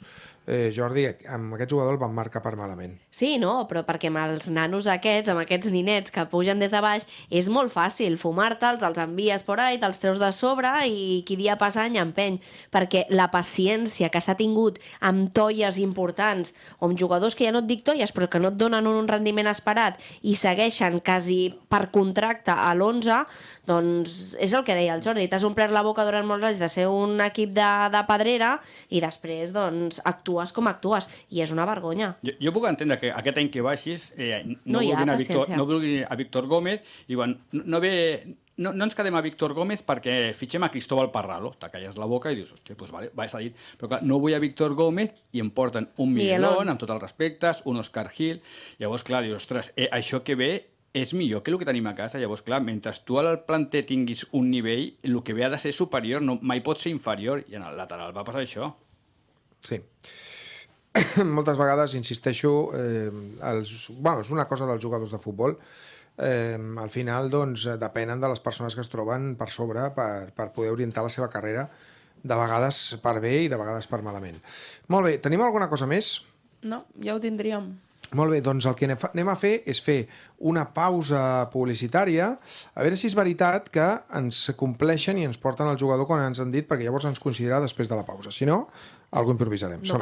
eh, Jordi, amb aquest jugador el van marcar per malament. Sí, no, però perquè amb els nanos aquests, amb aquests ninets que pugen des de baix, és molt fàcil fumar-te'ls, els envies por ahí, te'ls treus de sobre i qui dia passa any empeny, perquè la paciència que s'ha tingut amb toies importants o amb jugadors que ja no et dic toies però que no et donen un rendiment esperat i segueixen quasi per contracte a l'11, doncs és el que deia el Jordi, t'has omplert la boca durant molts anys de ser un equip de, de pedrera i després doncs actues com actues i és una vergonya. Jo, jo puc entendre que eh, aquest any que baixis eh, no, no, vulguin a Víctor, no vulguin a Víctor Gómez, quan no, no ve, no, no ens quedem a Víctor Gómez perquè fitxem a Cristóbal Parralo. Te calles la boca i dius, hòstia, doncs vale, vaig a dir. Però clar, no vull a Víctor Gómez i em porten un Miguelón, amb tots els respectes, un Oscar Gil. Llavors, clar, dius, ostres, eh, això que ve és millor que el que tenim a casa. Llavors, clar, mentre tu al planter tinguis un nivell, el que ve ha de ser superior, no, mai pot ser inferior. I en el lateral va passar això. Sí. moltes vegades, insisteixo, eh, els, bueno, és una cosa dels jugadors de futbol, eh, al final doncs, depenen de les persones que es troben per sobre per, per poder orientar la seva carrera, de vegades per bé i de vegades per malament. Molt bé, tenim alguna cosa més? No, ja ho tindríem. Molt bé, doncs el que anem a fer és fer una pausa publicitària, a veure si és veritat que ens compleixen i ens porten el jugador quan ens han dit, perquè llavors ens considerarà després de la pausa. Si no, algú improvisarem. No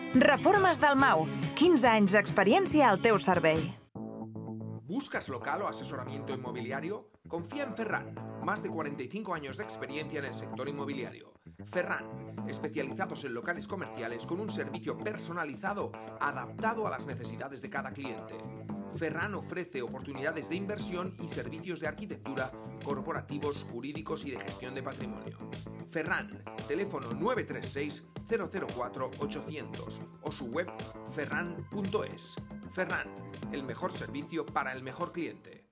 Reformas Dalmau. 15 años de experiencia al teu servei. ¿Buscas local o asesoramiento inmobiliario? Confía en Ferran. Más de 45 años de experiencia en el sector inmobiliario. Ferran, especializados en locales comerciales con un servicio personalizado adaptado a las necesidades de cada cliente. Ferran ofrece oportunidades de inversión y servicios de arquitectura, corporativos, jurídicos y de gestión de patrimonio. Ferran, teléfono 936-004-800 o su web ferran.es. Ferran, el mejor servicio para el mejor cliente.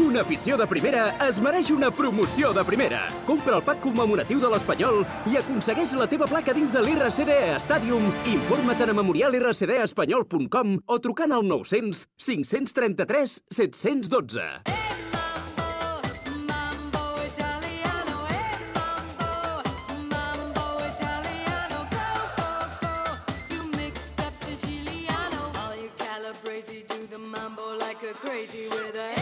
Una afició de primera es mereix una promoció de primera. Compra el pack commemoratiu de l'Espanyol i aconsegueix la teva placa dins de l'RCD Stadium. Informa-te'n a memorialrcdespanyol.com o trucant al 900 533 712. crazy with a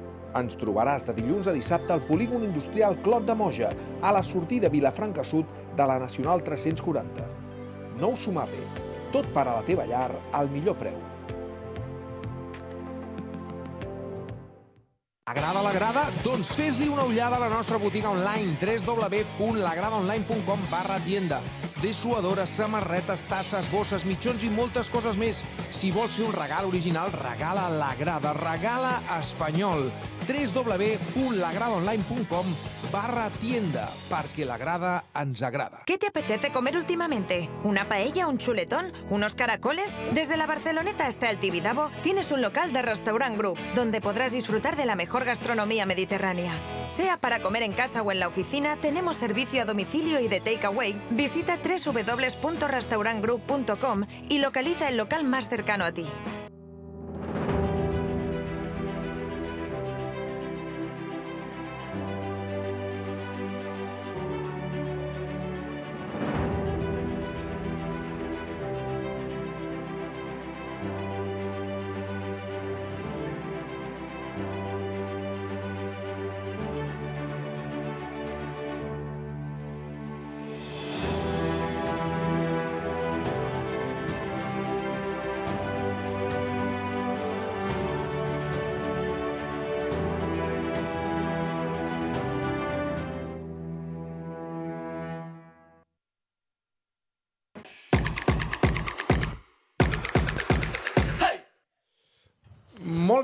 ens trobaràs de dilluns a dissabte al polígon industrial Clot de Moja, a la sortida Vilafranca Sud de la Nacional 340. Nou sumar bé, tot per a la teva llar al millor preu. Agrada la grada? Doncs fes-li una ullada a la nostra botiga online www.lagradaonline.com barra tienda dessuadores, samarretes, tasses, bosses, mitjons i moltes coses més. Si vols fer un regal original, regala la grada, regala espanyol. www.lagradaonline.com barra tienda, perquè la grada ens agrada. Què te apetece comer últimamente? ¿Una paella, un chuletón, unos caracoles? Desde la Barceloneta hasta el Tibidabo tienes un local de Restaurant Group, donde podrás disfrutar de la mejor gastronomía mediterránea. Sea para comer en casa o en la oficina, tenemos servicio a domicilio y de takeaway. Visita www.restaurantgroup.com y localiza el local más cercano a ti.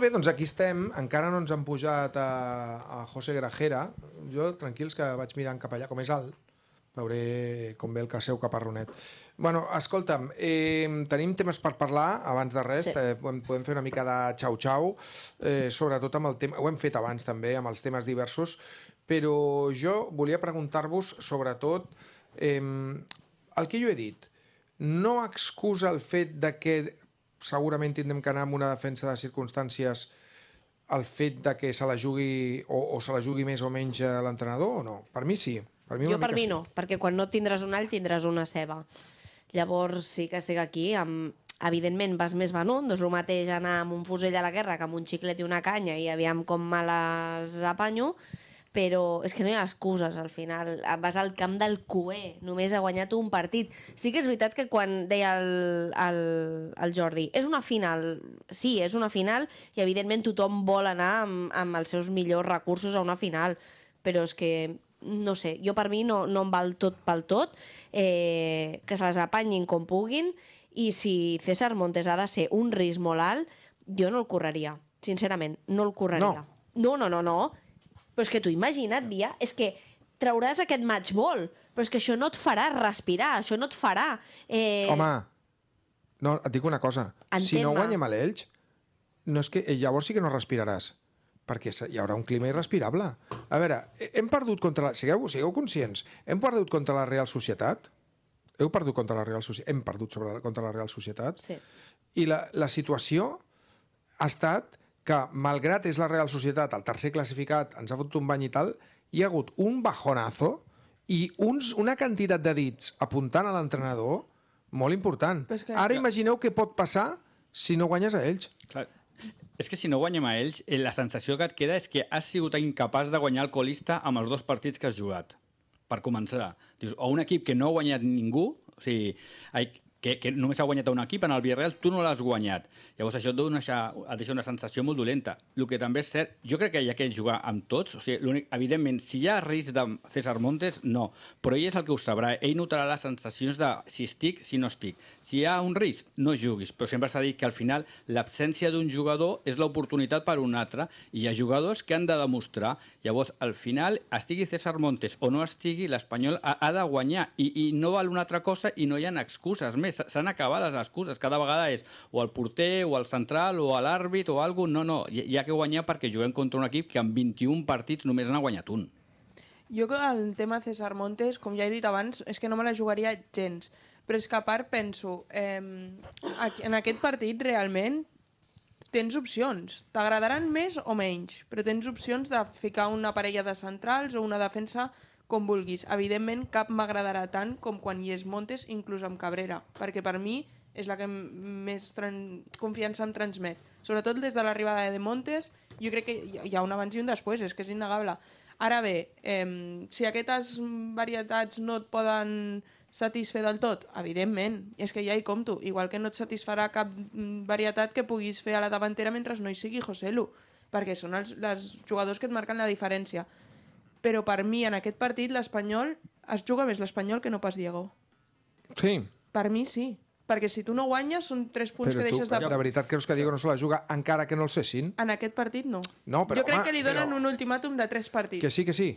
bé, doncs aquí estem. Encara no ens han pujat a, a José Grajera. Jo, tranquils, que vaig mirant cap allà, com és alt. Veuré com ve el caseu caparronet. Bueno, escolta'm, eh, tenim temes per parlar, abans de res, sí. eh, podem fer una mica de xau-xau, eh, sobretot amb el tema... Ho hem fet abans, també, amb els temes diversos, però jo volia preguntar-vos, sobretot, eh, el que jo he dit, no excusa el fet de que segurament tindrem que anar amb una defensa de circumstàncies el fet de que se la jugui o, o se la jugui més o menys eh, l'entrenador o no? Per mi sí. Per mi jo per mi sí. no, perquè quan no tindràs un all tindràs una ceba. Llavors sí que estic aquí amb... Evidentment vas més venut, no és el mateix anar amb un fusell a la guerra que amb un xiclet i una canya i aviam com me les apanyo, però és que no hi ha excuses al final. Vas al camp del Cué, només ha guanyat un partit. Sí que és veritat que quan deia el, el, el Jordi, és una final, sí, és una final i evidentment tothom vol anar amb, amb els seus millors recursos a una final, però és que no sé, jo per mi no, no em val tot pel tot, eh, que se les apanyin com puguin i si César Montes ha de ser un risc molt alt, jo no el correria, sincerament, no el correria. No. No, no, no, no però és que tu imagina't, Bia, és que trauràs aquest matchball, però és que això no et farà respirar, això no et farà... Eh... Home, no, et dic una cosa. si no guanyem a l'Elx, no és que, eh, llavors sí que no respiraràs perquè hi haurà un clima irrespirable. A veure, eh, hem perdut contra la... Sigueu, sigueu conscients. Hem perdut contra la Real Societat. Heu perdut contra la Real Societat. Hem perdut sobre, contra la Real Societat. Sí. I la, la situació ha estat que, malgrat és la Real Societat, el tercer classificat, ens ha fotut un bany i tal, hi ha hagut un bajonazo i uns, una quantitat de dits apuntant a l'entrenador molt important. Pues que... Ara imagineu què pot passar si no guanyes a ells. Clar. És que si no guanyem a ells, eh, la sensació que et queda és que has sigut incapaç de guanyar el colista amb els dos partits que has jugat, per començar. Dius, o un equip que no ha guanyat ningú, o sigui, que, que només ha guanyat un equip, en el Villarreal tu no l'has guanyat. Llavors això et, dona, et deixa una sensació molt dolenta. El que també és cert, jo crec que hi ha que jugar amb tots, o sigui, evidentment, si hi ha risc de César Montes, no, però ell és el que ho sabrà, ell notarà les sensacions de si estic, si no estic. Si hi ha un risc, no juguis, però sempre s'ha dit que al final l'absència d'un jugador és l'oportunitat per un altre, i hi ha jugadors que han de demostrar, llavors al final, estigui César Montes o no estigui, l'Espanyol ha, ha de guanyar, i, i no val una altra cosa i no hi ha excuses més més, s'han acabat les excuses. Cada vegada és o el porter, o el central, o l'àrbit, o algun. No, no, hi, hi ha que guanyar perquè juguem contra un equip que en 21 partits només n'ha guanyat un. Jo que el tema César Montes, com ja he dit abans, és que no me la jugaria gens. Però és que a part penso, eh, en aquest partit realment tens opcions. T'agradaran més o menys, però tens opcions de ficar una parella de centrals o una defensa com vulguis. Evidentment, cap m'agradarà tant com quan hi és Montes, inclús amb Cabrera, perquè per mi és la que més confiança em transmet. Sobretot des de l'arribada de Montes, jo crec que hi ha un abans i un després, és que és innegable. Ara bé, eh, si aquestes varietats no et poden satisfer del tot? Evidentment, és que ja hi compto. Igual que no et satisfarà cap mm, varietat que puguis fer a la davantera mentre no hi sigui Joselu, perquè són els, els jugadors que et marquen la diferència però per mi en aquest partit l'Espanyol es juga més l'Espanyol que no pas Diego. Sí. Per mi sí. Perquè si tu no guanyes, són tres punts però que deixes tu, de... De veritat creus que Diego no se la juga encara que no el cessin? En aquest partit no. no però, jo crec home, que li donen però... un ultimàtum de tres partits. Que sí, que sí.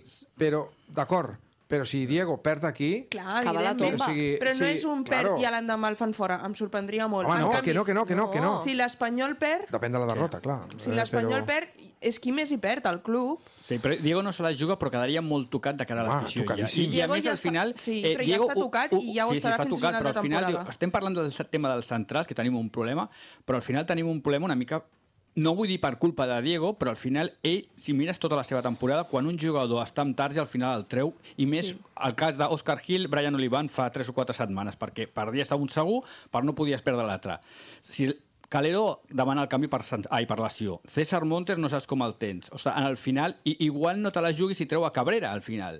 Però, d'acord, però si Diego perd aquí... Clar, tomba. O sigui, però no sí, és un perd claro. i l'endemà el fan fora. Em sorprendria molt. Home, no, canvi, que no, que no, que no, que no. Si l'Espanyol perd... Depèn de la derrota, sí. clar. Si eh, l'Espanyol però... perd, és qui més hi perd, el club. Sí, però Diego no se la juga, però quedaria molt tocat de cara a l'afició. Ah, I, I, a més, ja al final... Sí, eh, Diego, ja està tocat i ja ho sí, estarà sí, fins tocat, final de temporada. Al final, estem parlant del tema dels centrals, que tenim un problema, però al final tenim un problema una mica no vull dir per culpa de Diego, però al final ell, si mires tota la seva temporada, quan un jugador està amb Targi, al final el treu, i més sí. el cas d'Òscar Hill, Brian Olivan fa 3 o 4 setmanes, perquè dia a un segur, per no podies perdre l'altre. Si Calero demana el canvi per, ai, per lesió. César Montes no saps com el tens. O sigui, en el final, i, igual no te la juguis i treu a Cabrera, al final.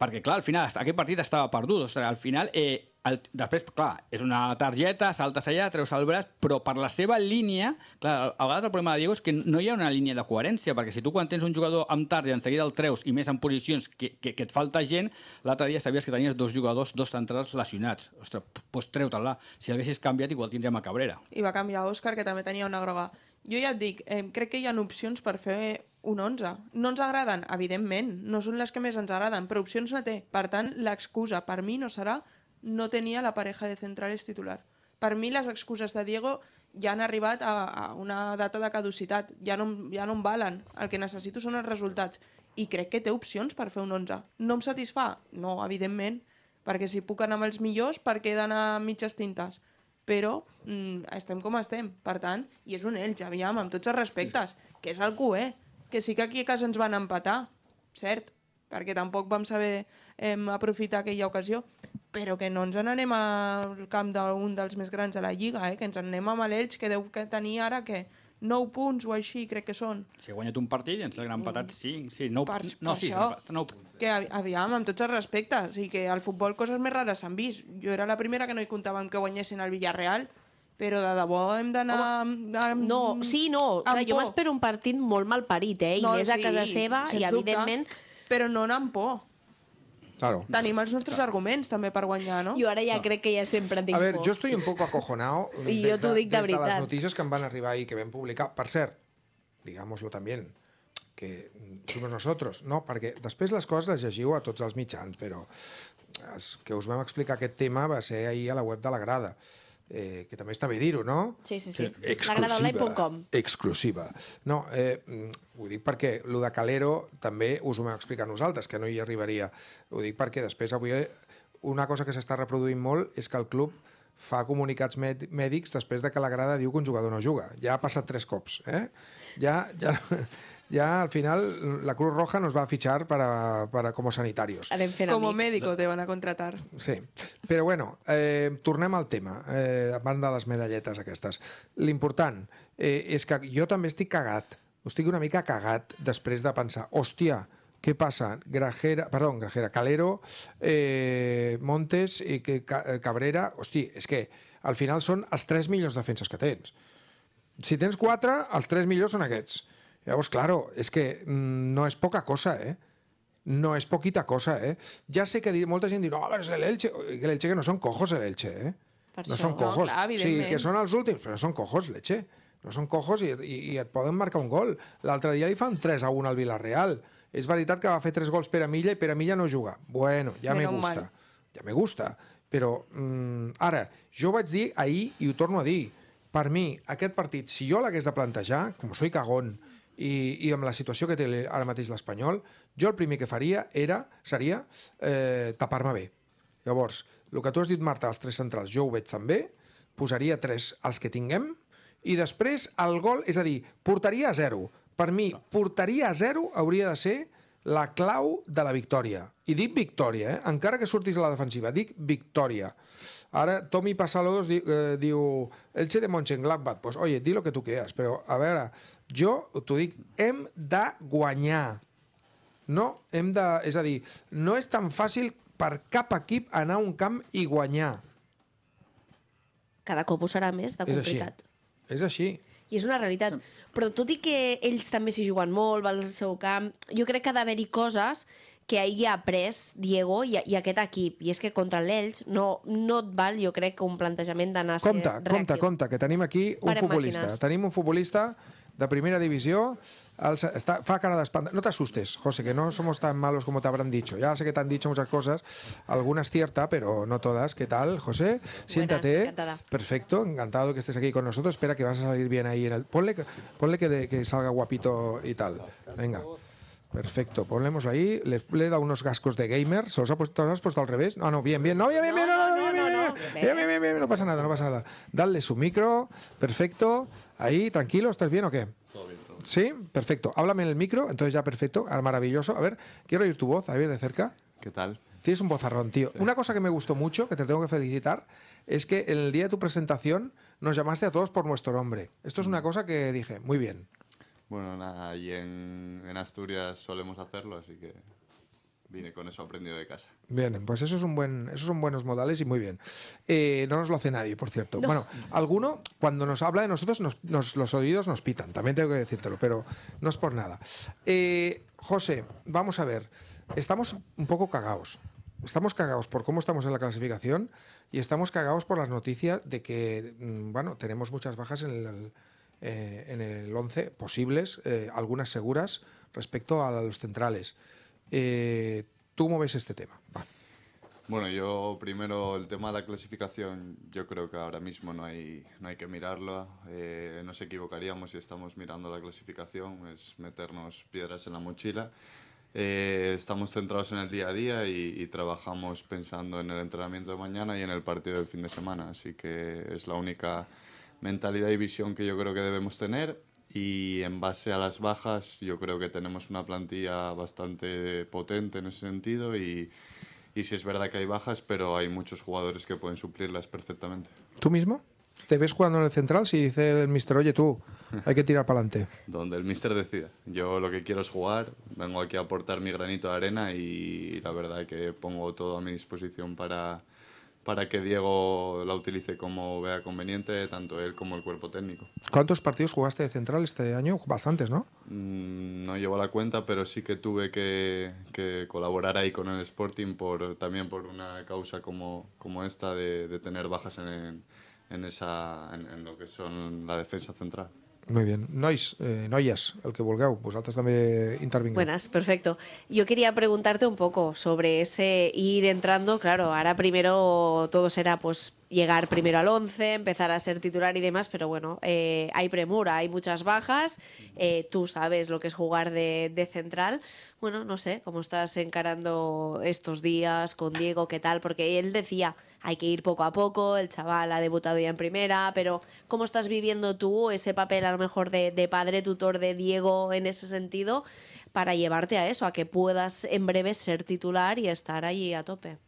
Perquè, clar, al final, aquest partit estava perdut. O sigui, al final, eh, el, després, clar, és una targeta, saltes allà, treus el braç, però per la seva línia, clar, a vegades el problema de Diego és que no hi ha una línia de coherència, perquè si tu quan tens un jugador amb i en seguida el treus, i més en posicions que, que, que et falta gent, l'altre dia sabies que tenies dos jugadors, dos centrals lesionats. Ostres, doncs treu-te-la. Si l'haguessis canviat, igual tindríem a Cabrera. I va canviar Òscar, que també tenia una groga. Jo ja et dic, eh, crec que hi ha opcions per fer un 11. No ens agraden, evidentment, no són les que més ens agraden, però opcions no té. Per tant, l'excusa per mi no serà no tenia la pareja de centrales titular. Per mi les excuses de Diego ja han arribat a, a una data de caducitat, ja no, ja no em valen. El que necessito són els resultats i crec que té opcions per fer un 11. No em satisfà? No, evidentment, perquè si puc anar amb els millors, per què he d'anar amb mitges tintes? Però mm, estem com estem, per tant, i és un Elx, aviam, amb tots els respectes, que és el QE, que sí que aquí a casa ens van empatar, cert, perquè tampoc vam saber eh, aprofitar aquella ocasió, però que no ens n'anem en al camp d'un dels més grans de la Lliga, eh? que ens en anem amb l'Elx, que deu que tenir ara que 9 punts o així, crec que són. Si ha guanyat un partit i ens l'han empatat 5, sí, 9, per, no, per sí, això, 9 punts. Que aviam, amb tots els respectes, i que al futbol coses més rares s'han vist. Jo era la primera que no hi comptava que guanyessin el Villarreal, però de debò hem d'anar... Amb... No, sí, no. Clar, jo m'espero un partit molt mal parit, eh? I no, més sí, a casa seva, i evidentment... però no anar amb por. Claro. Tenim els nostres claro. arguments també per guanyar, no? Jo ara ja no. crec que ja sempre tinc A veure, jo estic un poc acojonado I des, jo de, dic de, des de les notícies que em van arribar i que vam publicar. Per cert, digámoslo también, que somos nosotros, no? Perquè després les coses les llegiu a tots els mitjans, però el que us vam explicar aquest tema va ser ahir a la web de la Grada eh, que també està bé dir-ho, no? Sí, sí, sí. Exclusiva. Exclusiva. No, eh, mm, ho dic perquè lo de Calero també us ho vam explicar nosaltres, que no hi arribaria. Ho dic perquè després avui eh, una cosa que s'està reproduint molt és que el club fa comunicats mèdics després de que la grada diu que un jugador no juga. Ja ha passat tres cops, eh? Ja, ja ya al final la Cruz Roja nos va a fichar para, para como sanitarios. Como médico te van a contratar. Sí, pero bueno, eh, tornem al tema, eh, a banda de les medalletes aquestes. L'important eh, és que jo també estic cagat, estic una mica cagat després de pensar, hòstia, què passa? Grajera, perdó, Grajera, Calero, eh, Montes i eh, que, eh, Cabrera, hosti, és que al final són els tres millors defenses que tens. Si tens quatre, els tres millors són aquests. Llavors, claro, és que mm, no és poca cosa, eh? No és poquita cosa, eh? Ja sé que molta gent diu, no, però és l'Elche, que l'Elche que no són cojos, l'Elche, eh? Per no això. són cojos. No, clar, sí, que són els últims, però són cojos, l'Elche. No són cojos i, i, i et poden marcar un gol. L'altre dia li fan 3 a 1 al Villarreal. És veritat que va fer 3 gols per a Milla i per a Milla no juga. Bueno, ja me gusta. Mal. Ja me gusta. Però, mm, ara, jo vaig dir ahir i ho torno a dir, per mi, aquest partit, si jo l'hagués de plantejar, com soy cagón, i, i amb la situació que té ara mateix l'Espanyol, jo el primer que faria era, seria eh, tapar-me bé. Llavors, el que tu has dit, Marta, els tres centrals, jo ho veig també, posaria tres els que tinguem, i després el gol, és a dir, portaria a zero. Per mi, portaria a zero hauria de ser la clau de la victòria. I dic victòria, eh? encara que surtis a la defensiva, dic victòria. Ara, Tommy Passalos diu, eh, diu el Che de Mönchengladbach, pues, doncs, oye, di lo que tu quieras, però a veure, jo t'ho dic, hem de guanyar. No? Hem de, és a dir, no és tan fàcil per cap equip anar a un camp i guanyar. Cada cop ho serà més de complicat. És així. És així. I és una realitat. Però tot i que ells també s'hi juguen molt, van al seu camp, jo crec que ha d'haver-hi coses que ahir ha après Diego i, i aquest equip. I és que contra l'Ells no, no et val, jo crec, que un plantejament d'anar a ser Compte, reactiu. compte, compte, que tenim aquí un Parem futbolista. Màquines. Tenim un futbolista de primera división. está fa cara d'espantar. No te asustes, José, que no somos tan malos como te habrán dicho. Ya sé que te han dicho muchas cosas, algunas ciertas, pero no todas. ¿Qué tal, José? Siéntate. Perfecto, encantado que estés aquí con nosotros. Espera que vas a salir bien ahí. En el... Ponle, que, que salga guapito y tal. Venga. Perfecto, Ponlemos ahí. Le, le da unos gascos de gamer. ¿Se los, has puesto al revés? no no, bien, bien. No, bien, bien, no, no, bien, bien, bien, bien, no pasa nada, no pasa nada. Dale su micro. Perfecto. Ahí, tranquilo, ¿estás bien o qué? Todo bien, todo Sí, perfecto. Háblame en el micro, entonces ya perfecto, ah, maravilloso. A ver, quiero oír tu voz, a ver de cerca. ¿Qué tal? Tienes un bozarrón, tío. Una cosa que me gustó mucho, que te tengo que felicitar, es que en el día de tu presentación nos llamaste a todos por nuestro nombre. Esto es una mm. cosa que dije, muy bien. Bueno, nada, en Asturias solemos hacerlo, así que Vine con eso aprendido de casa. Bien, pues eso es buen, esos son buenos modales y muy bien. Eh, no nos lo hace nadie, por cierto. Bueno, alguno, cuando nos habla de nosotros, nos, nos, los oídos nos pitan, también tengo que decírtelo, pero no es por nada. Eh, José, vamos a ver, estamos un poco cagados. Estamos cagados por cómo estamos en la clasificación y estamos cagados por las noticias de que, mm, bueno, tenemos muchas bajas en el, eh, en el 11 posibles, algunas seguras respecto a los centrales. Eh, ¿Tú cómo ves este tema? Bueno, yo primero el tema de la clasificación, yo creo que ahora mismo no hay, no hay que mirarlo, eh, nos equivocaríamos si estamos mirando la clasificación, es meternos piedras en la mochila. Eh, estamos centrados en el día a día y, trabajamos pensando en el entrenamiento de mañana y en el partido del fin de semana, así que es la única mentalidad y visión que yo creo que debemos tener y en base a las bajas yo creo que tenemos una plantilla bastante potente en ese sentido y, y es verdad que hay bajas, pero hay muchos jugadores que pueden suplirlas perfectamente. ¿Tú mismo? ¿Te ves jugando en el central si dice el mister, oye tú, hay que tirar para adelante? Donde el mister decida. Yo lo que quiero es jugar, vengo aquí a aportar mi granito de arena y la verdad que pongo todo a mi disposición para, para que Diego la utilice como vea conveniente, tanto él como el cuerpo técnico. ¿Cuántos partidos jugaste de central este año? Bastantes, ¿no? Mm, no llevo la cuenta, pero sí que tuve que, colaborar ahí con el Sporting por, también por una causa como, como esta de, tener bajas en, en, esa, en lo que son la defensa central. Muy bien. Nois, eh, el que pues vosaltres también intervingueu. Buenas, perfecto. Yo quería preguntarte un poco sobre ese ir entrando, claro, ahora primero todo será pues llegar primero al 11, empezar a ser titular y demás, pero bueno, eh, hay premura, hay muchas bajas, eh, tú sabes lo que es jugar de, central. Bueno, no sé, cómo estás encarando estos días con Diego, qué tal, porque él decía, hay que ir poco a poco, el chaval ha debutado ya en primera, pero ¿cómo estás viviendo tú ese papel a lo mejor de, de padre tutor de Diego en ese sentido para llevarte a eso, a que puedas en breve ser titular y estar allí a tope?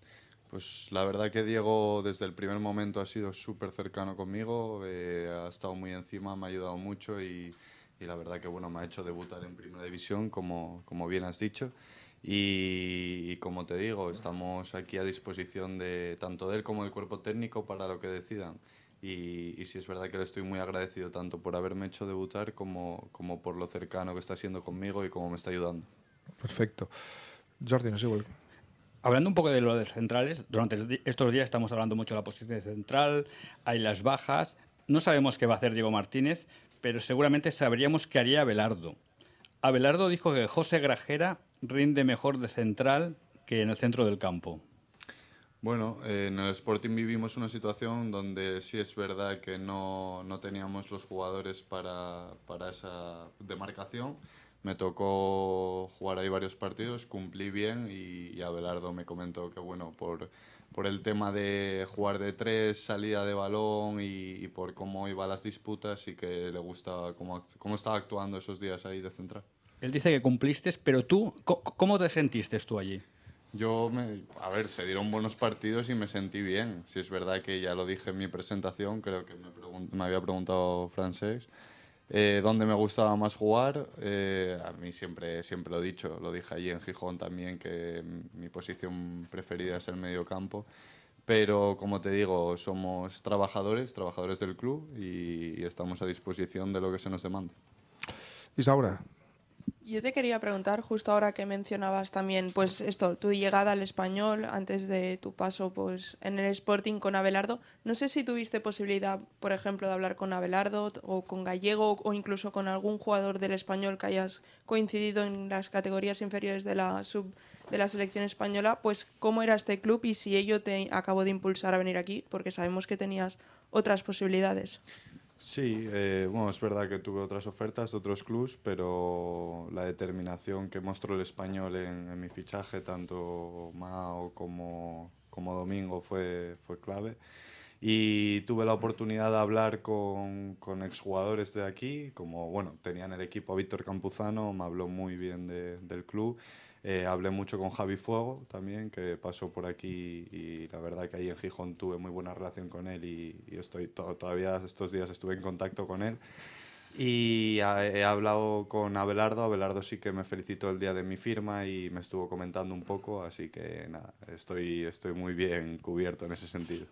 Pues la verdad que Diego desde el primer momento ha sido súper cercano conmigo, eh, ha estado muy encima, me ha ayudado mucho y, la verdad que bueno, me ha hecho debutar en Primera División, como, bien has dicho. Y, como te digo, estamos aquí a disposición de tanto de él como del cuerpo técnico para lo que decidan. Y, si es verdad que le estoy muy agradecido tanto por haberme hecho debutar como, como por lo cercano que está siendo conmigo y cómo me está ayudando. Perfecto. Jordi, no sé hablando un poco de lo de centrales, durante estos días estamos hablando mucho de la posición de central, hay las bajas, no sabemos qué va a hacer Diego Martínez, pero seguramente sabríamos qué haría Abelardo. Abelardo dijo que José Grajera rinde mejor de central que en el centro del campo. Bueno, en el Sporting vivimos una situación donde sí es verdad que no, no teníamos los jugadores para, para esa demarcación me tocó jugar ahí varios partidos, cumplí bien y, Abelardo me comentó que, bueno, por, por el tema de jugar de tres, salida de balón y, por cómo iban las disputas y que le gusta cómo, cómo estaba actuando esos días ahí de central. Él dice que cumpliste, pero tú, ¿cómo te sentiste tú allí? Yo, me, a ver, se dieron buenos partidos y me sentí bien. Si es verdad que ya lo dije en mi presentación, creo que me, me había preguntado francés. Eh, donde me gustaba más jugar? Eh, a mí siempre, siempre lo he dicho, lo dije allí en Gijón también, que mi posición preferida es el medio campo. Pero como te digo, somos trabajadores, trabajadores del club y, estamos a disposición de lo que se nos demande. Isaura, yo te quería preguntar, justo ahora que mencionabas también, pues esto, tu llegada al español antes de tu paso pues, en el Sporting con Abelardo. No sé si tuviste posibilidad, por ejemplo, de hablar con Abelardo o con Gallego o incluso con algún jugador del español que hayas coincidido en las categorías inferiores de la, sub, de la selección española. Pues, ¿cómo era este club y si ello te acabó de impulsar a venir aquí? Porque sabemos que tenías otras posibilidades. Sí, eh, bueno, es verdad que tuve otras ofertas de otros clubes, pero la determinación que mostró el español en, mi fichaje, tanto Mao como, como Domingo, fue, fue clave y tuve la oportunidad de hablar con, con, exjugadores de aquí, como bueno, tenían el equipo a Víctor Campuzano, me habló muy bien del club eh, hablé mucho con Javi Fuego también, que pasó por aquí y la verdad que ahí en Gijón tuve muy buena relación con él y, estoy todavía estos días estuve en contacto con él. Y he hablado con Abelardo, Abelardo sí que me felicitó el día de mi firma y me estuvo comentando un poco, así que nada, estoy, estoy muy bien cubierto en ese sentido.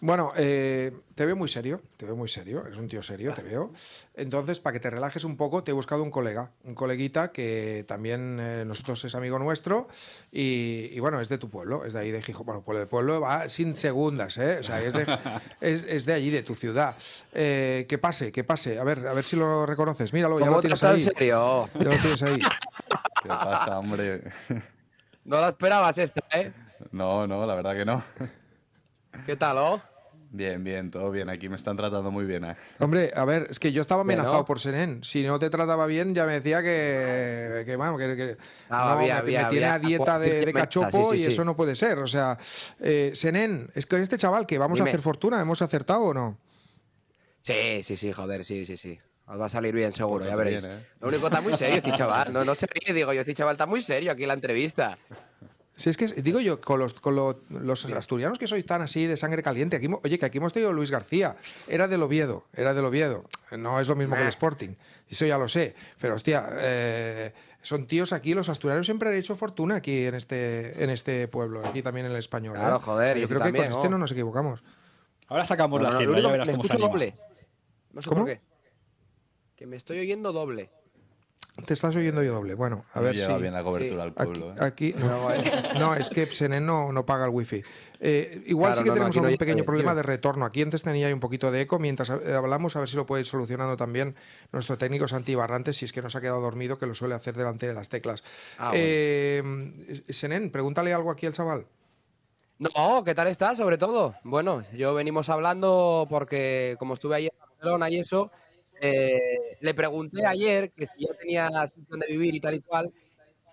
Bueno, eh, te veo muy serio, te veo muy serio, eres un tío serio, te veo. Entonces, para que te relajes un poco, te he buscado un colega, un coleguita que también eh, nosotros es amigo nuestro y, y, bueno, es de tu pueblo, es de ahí de Gijón, bueno, pueblo de pueblo, va sin segundas, ¿eh? O sea, es de, es, de allí, de tu ciudad. Eh, que pase, que pase, a ver, a ver si si lo reconoces. Míralo, ya lo tienes ahí. serio? ¿Qué pasa, hombre? No la esperabas esta, ¿eh? No, no, la verdad que no. ¿Qué tal, oh? Bien, bien, todo bien. Aquí me están tratando muy bien. ¿eh? Hombre, a ver, es que yo estaba amenazado por Senen. Si no te trataba bien, ya me decía que, que, ah, que, me, tiene a dieta de, cachopo y eso no puede ser. O sea, eh, es que este chaval que vamos a hacer fortuna, ¿hemos acertado o no? Sí, sí, sí, joder, sí, sí, sí. Va a salir bien, seguro, ya veréis. ¿eh? Lo único está muy serio este chaval. No, no se ríe, digo yo, este chaval está muy serio aquí la entrevista. Si es que, digo yo, con los, con los, asturianos que sois tan así de sangre caliente, aquí, oye, que aquí hemos tenido Luis García, era del Oviedo, era del Oviedo, no es lo mismo que el Sporting, eso ya lo sé, pero hostia, eh, son tíos aquí, los asturianos siempre han hecho fortuna aquí en este, en este pueblo, aquí también en el español. Claro, ¿eh? joder, yo creo este que con este no oh. nos equivocamos. Ahora sacamos la no, verás cómo ¿Cómo? me estoy oyendo doble. Te estás oyendo yo doble. Bueno, a ver ver lleva bien la cobertura al pueblo. Aquí, ¿eh? No, es que Senen no, no paga el wifi. Eh, igual sí que tenemos un pequeño eh, problema de retorno. Aquí antes tenía un poquito de eco. Mientras hablamos, a ver si lo puede ir solucionando también nuestro técnico Santi Barrantes, si es que nos ha quedado dormido, que lo suele hacer delante de las teclas. Ah, Senen, pregúntale algo aquí al chaval. No, ¿qué tal estás, Sobre todo. Bueno, yo venimos hablando porque como estuve ayer en Barcelona y eso eh, le pregunté ayer que si ya tenía sitio de vivir y tal y cual,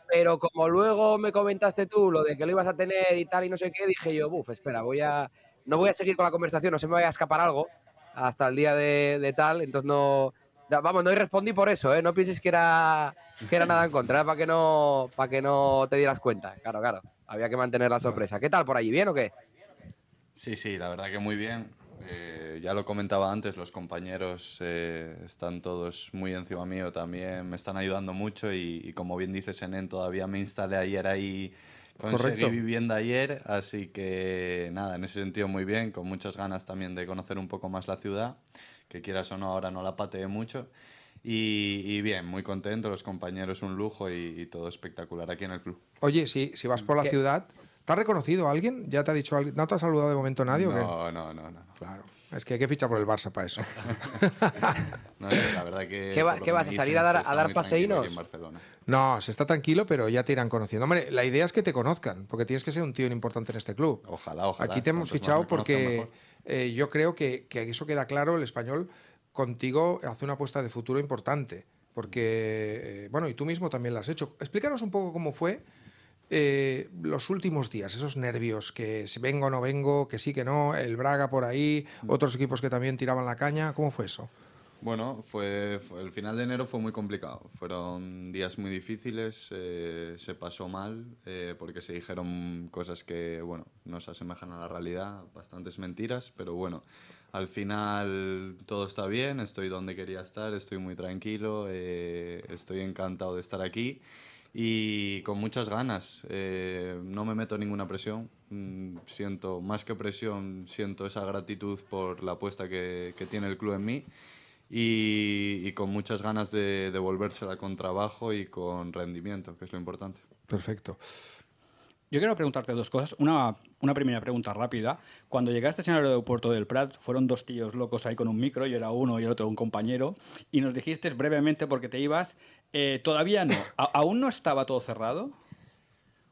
pero como luego me comentaste tú lo de que lo ibas a tener y tal y no sé qué, dije yo, buf, espera, voy a, no voy a seguir con la conversación, no se me vaya a escapar algo hasta el día de, tal, entonces no, vamos, no respondí por eso, ¿eh? no pienses que era, que era nada en contra, para que, no, para que no te dieras cuenta, claro, claro, había que mantener la sorpresa. ¿Qué tal por allí? ¿Bien o qué? Sí, sí, la verdad que muy bien. Eh, ya lo comentaba antes, los compañeros eh, están todos muy encima mío también, me están ayudando mucho y, como bien dices Senen, todavía me instalé ayer ahí, conseguí vivienda ayer, así que nada, en ese sentido muy bien, con muchas ganas también de conocer un poco más la ciudad, que quieras o no, ahora no la pateé mucho. Y, bien, muy contento, los compañeros un lujo y, todo espectacular aquí en el club. Oye, si, si vas por la ciudad... ¿Te ha reconocido alguien? ¿Ya te ha dicho alguien? ¿No te ha saludado de momento nadie? No, no, no, no. Claro. Es que hay que fichar por el Barça para eso. ¿Qué, vas a salir a dar, a paseínos? No, se está tranquilo, pero ya te irán conociendo. Hombre, la idea es que te conozcan, porque tienes que ser un tío importante en este club. Ojalá, ojalá. Aquí te hemos fichado porque eh, yo creo que, eso queda claro. El español contigo hace una apuesta de futuro importante. Porque, eh, bueno, y tú mismo también la has hecho. Explícanos un poco cómo fue eh, los últimos días, esos nervios, que si vengo o no vengo, que sí, que no, el Braga por ahí, mm. otros equipos que también tiraban la caña, ¿cómo fue eso? Bueno, fue, el final de enero fue muy complicado, fueron días muy difíciles, eh, se pasó mal eh, porque se dijeron cosas que, bueno, no se asemejan a la realidad, bastantes mentiras, pero bueno, al final todo está bien, estoy donde quería estar, estoy muy tranquilo, estoy encantado de estar aquí y con muchas ganas. Eh, no me meto ninguna presión. Mm, siento más que presión, siento esa gratitud por la apuesta que, tiene el club en mí y, con muchas ganas de devolvérsela con trabajo y con rendimiento, que es lo importante. Perfecto. Yo quiero preguntarte dos cosas. Una, una primera pregunta rápida. Cuando llegaste al aeropuerto del Prat, fueron dos tíos locos ahí con un micro, yo era uno y el otro un compañero, y nos dijiste brevemente porque te ibas eh, todavía no. ¿Aún no estaba todo cerrado?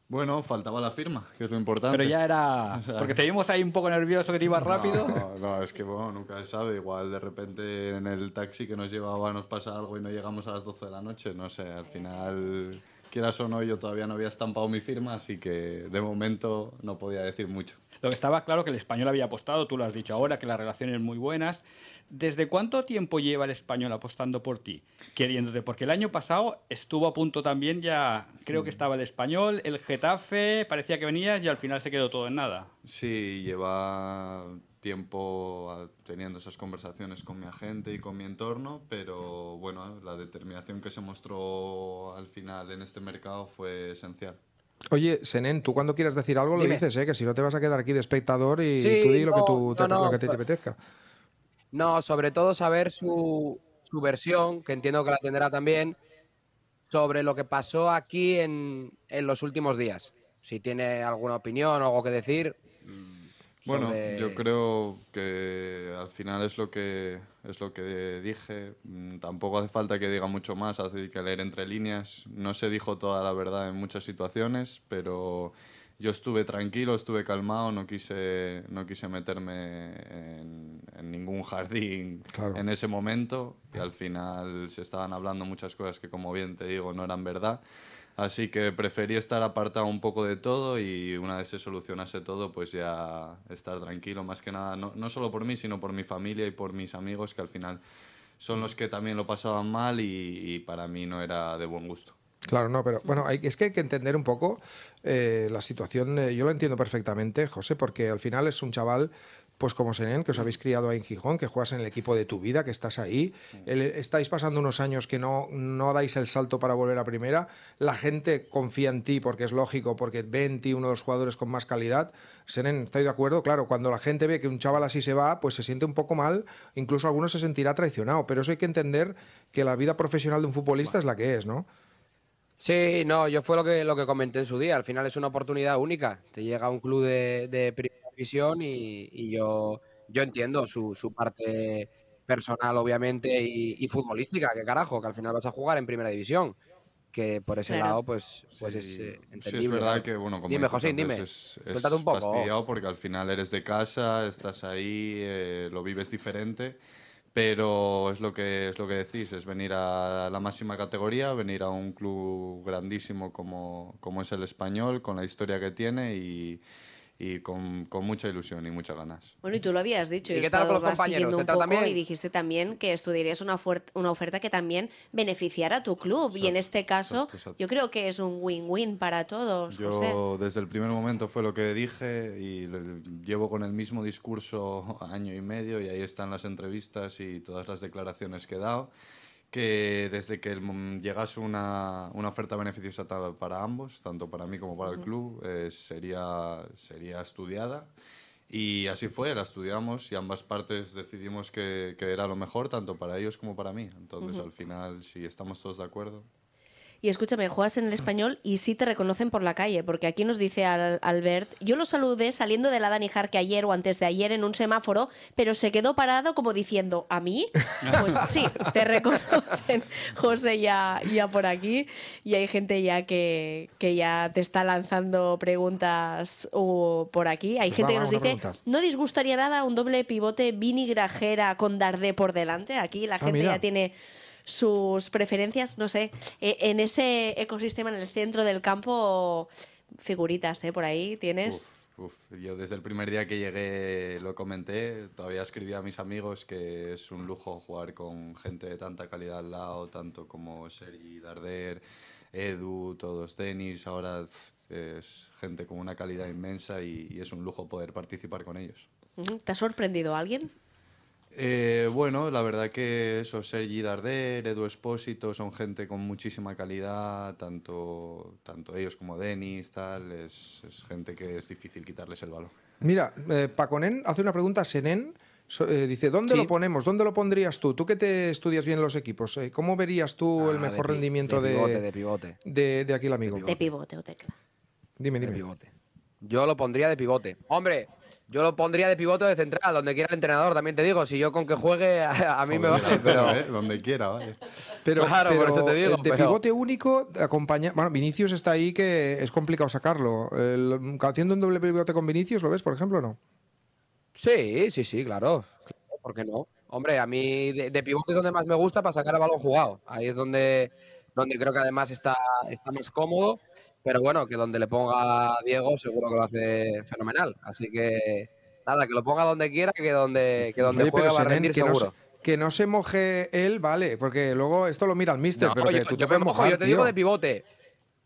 Bueno, faltaba la firma, que es lo importante. Pero ya era... Porque te vimos ahí un poco nervioso que te ibas rápido. No, es que bueno, nunca se sabe. Igual de repente en el taxi que nos llevaba nos pasa algo y no llegamos a las 12 de la noche. No sé, al final, quieras o no, yo todavía no había estampado mi firma, así que de momento no podía decir mucho. Lo que estaba claro que el español había apostado, tú lo has dicho ahora, que las relaciones muy buenas. ¿Desde cuánto tiempo lleva el español apostando por ti, queriéndote? Porque el año pasado estuvo a punto también ya, creo que mm. estaba el español, el Getafe, parecía que venías y al final se quedó todo en nada. Sí, lleva tiempo ah, teniendo esas conversaciones con mi agente y con mi entorno, pero bueno, la determinación que se mostró al final en este mercado fue esencial. Oye, Senen, tú cuando quieras decir algo lo dices, ¿eh? que si no te vas a quedar aquí de espectador y tú di lo, que tú, te, te, apetezca. No, sobre todo saber su, su versión, que entiendo que la tendrá también, sobre lo que pasó aquí en, en los últimos días. Si tiene alguna opinión o algo que decir, bueno, yo creo que al final es lo que, es lo que dije. Mm, tampoco hace falta que diga mucho más, hay que leer entre líneas. No se dijo toda la verdad en muchas situaciones, pero yo estuve tranquilo, estuve calmado, no quise, meterme en, ningún jardín en ese momento. Y al final se estaban hablando muchas cosas que, como bien te digo, no eran verdad. Así que preferí estar apartado un poco de todo y una vez se solucionase todo, pues ya estar tranquilo, más que nada, no, solo por mí, sino por mi familia y por mis amigos, que al final son los que también lo pasaban mal y, para mí no era de buen gusto. Claro, no, pero bueno, hay, es que hay que entender un poco eh, la situación. Eh, yo lo entiendo perfectamente, José, porque al final es un chaval pues como Senen, que os habéis criado ahí en Gijón, que juegas en el equipo de tu vida, que estás ahí, estáis pasando unos años que no, no dais el salto para volver a primera, la gente confía en ti porque es lógico, porque ve en ti uno de los jugadores con más calidad. Senen, ¿estáis de acuerdo, claro, cuando la gente ve que un chaval así se va, pues se siente un poco mal, incluso algunos se sentirá traicionado, pero eso hay que entender que la vida profesional de un futbolista es la que es, ¿no? Sí, no, yo fue lo que, lo que comenté en su día, al final es una oportunidad única, te llega a un club de, de primera y, yo, yo entiendo su, parte personal, obviamente, y, futbolística, que carajo, que al final vas a jugar en primera división. Que por ese lado, pues, pues es eh, es verdad que, bueno, como dime, José, dime. un poco. fastidiado porque al final eres de casa, estás ahí, eh, lo vives diferente pero es lo que es lo que decís, es venir a la máxima categoría, venir a un club grandísimo como, como es el español, con la historia que tiene y, y con, mucha ilusión y muchas ganas. Bueno, y tú lo habías dicho. ¿Y qué tal con los compañeros? Un también? Y dijiste también que estudiarías una, una oferta que también beneficiara a tu club. y en este caso, yo creo que es un win-win para todos. Yo, desde el primer momento fue lo que dije y llevo con el mismo discurso año y medio, y ahí están las entrevistas y todas las declaraciones que he dado que desde que llegase una, una, oferta beneficiosa para ambos, tanto para mí como para el club, eh, sería, sería estudiada. Y así fue, la estudiamos y ambas partes decidimos que, que era lo mejor tanto para ellos como para mí. Entonces, al final, si estamos todos de acuerdo, y escúchame, juegas en el español y sí te reconocen por la calle, porque aquí nos dice Albert, yo lo saludé saliendo de la Dani que ayer o antes de ayer en un semáforo, pero se quedó parado como diciendo, ¿a mí? Pues sí, te reconocen, José, ya, ya por aquí. Y hay gente ya que, que ya te está lanzando preguntas o uh, por aquí. Hay pues gente que nos dice, ¿no disgustaría nada un doble pivote Vinigrajera con Dardé por delante? Aquí la ah, gente ya tiene sus preferencias, no sé, eh, en ese ecosistema, en el centro del campo, figuritas, ¿eh? Por ahí tienes... Uf, Yo desde el primer día que llegué lo comenté, todavía escribí a mis amigos que es un lujo jugar con gente de tanta calidad al lado, tanto como Seri, Darder, Edu, todos tenis, ahora es gente con una calidad inmensa y es un lujo poder participar con ellos. ¿Te ha sorprendido alguien? Eh, bueno, la verdad que eso, Sergi Darder, Edu Espósito, son gente con muchísima calidad, tanto, tanto ellos como Denis, tal, es, gente que es difícil quitarles el balón. Mira, eh, Paconen hace una pregunta a Senen, eh, dice, ¿dónde lo ponemos? ¿Dónde lo pondrías tú? Tú que te estudias bien los equipos, ¿cómo verías tú ah, el mejor rendimiento de, pivote, de, de, aquí el amigo? De pivote, o tecla. Dime, dime. De pivote. Yo lo pondría de pivote. Hombre, yo lo pondría de pivote de central, donde quiera el entrenador, también te digo. Si yo con que juegue, a, mí me vale. Pero... Eh, donde quiera, vale. Pero, claro, pero, eso te digo. De pivote único, acompaña... bueno, Vinicius está ahí que es complicado sacarlo. haciendo un doble pivote con Vinicius, ¿lo ves, por ejemplo, no? Sí, sí, sí, claro. ¿Por qué no? Hombre, a mí de, pivote es donde más me gusta para sacar a balón jugado. Ahí es donde, donde creo que además está, está más cómodo. Pero bueno, que donde le ponga Diego seguro que lo hace fenomenal. Así que nada, que lo ponga donde quiera, que donde, que donde juegue va a rendir que seguro. No que no se moje él, vale, porque luego esto lo mira el mister, pero tú te puedes mojar, Yo te digo de pivote.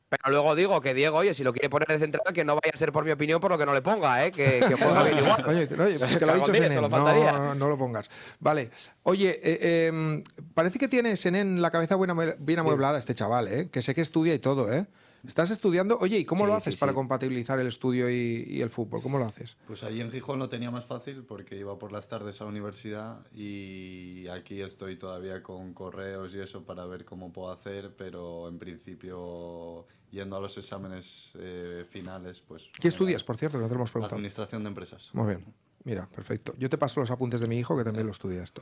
Pero luego digo que Diego, oye, si lo quiere poner de central, que no vaya a ser por mi opinión por lo que no le ponga, ¿eh? que, que Oye, oye pues que lo ha dicho Senen, no, lo pongas. Vale, oye, eh, em, parece que tiene Senen la cabeza buena, bien amueblada este chaval, ¿eh? que sé que estudia y todo, ¿eh? Estás estudiando, oye, ¿y cómo lo haces para compatibilizar el estudio y, el fútbol? ¿Cómo lo haces? Pues ahí en Gijón lo tenía más fácil porque iba por las tardes a la universidad y aquí estoy todavía con correos y eso para ver cómo puedo hacer, pero en principio yendo a los exámenes eh, finales, pues... ¿Qué estudias, por cierto? no te Administración de empresas. Muy bien. Mira, perfecto. Yo te paso los apuntes de mi hijo que también lo estudia esto.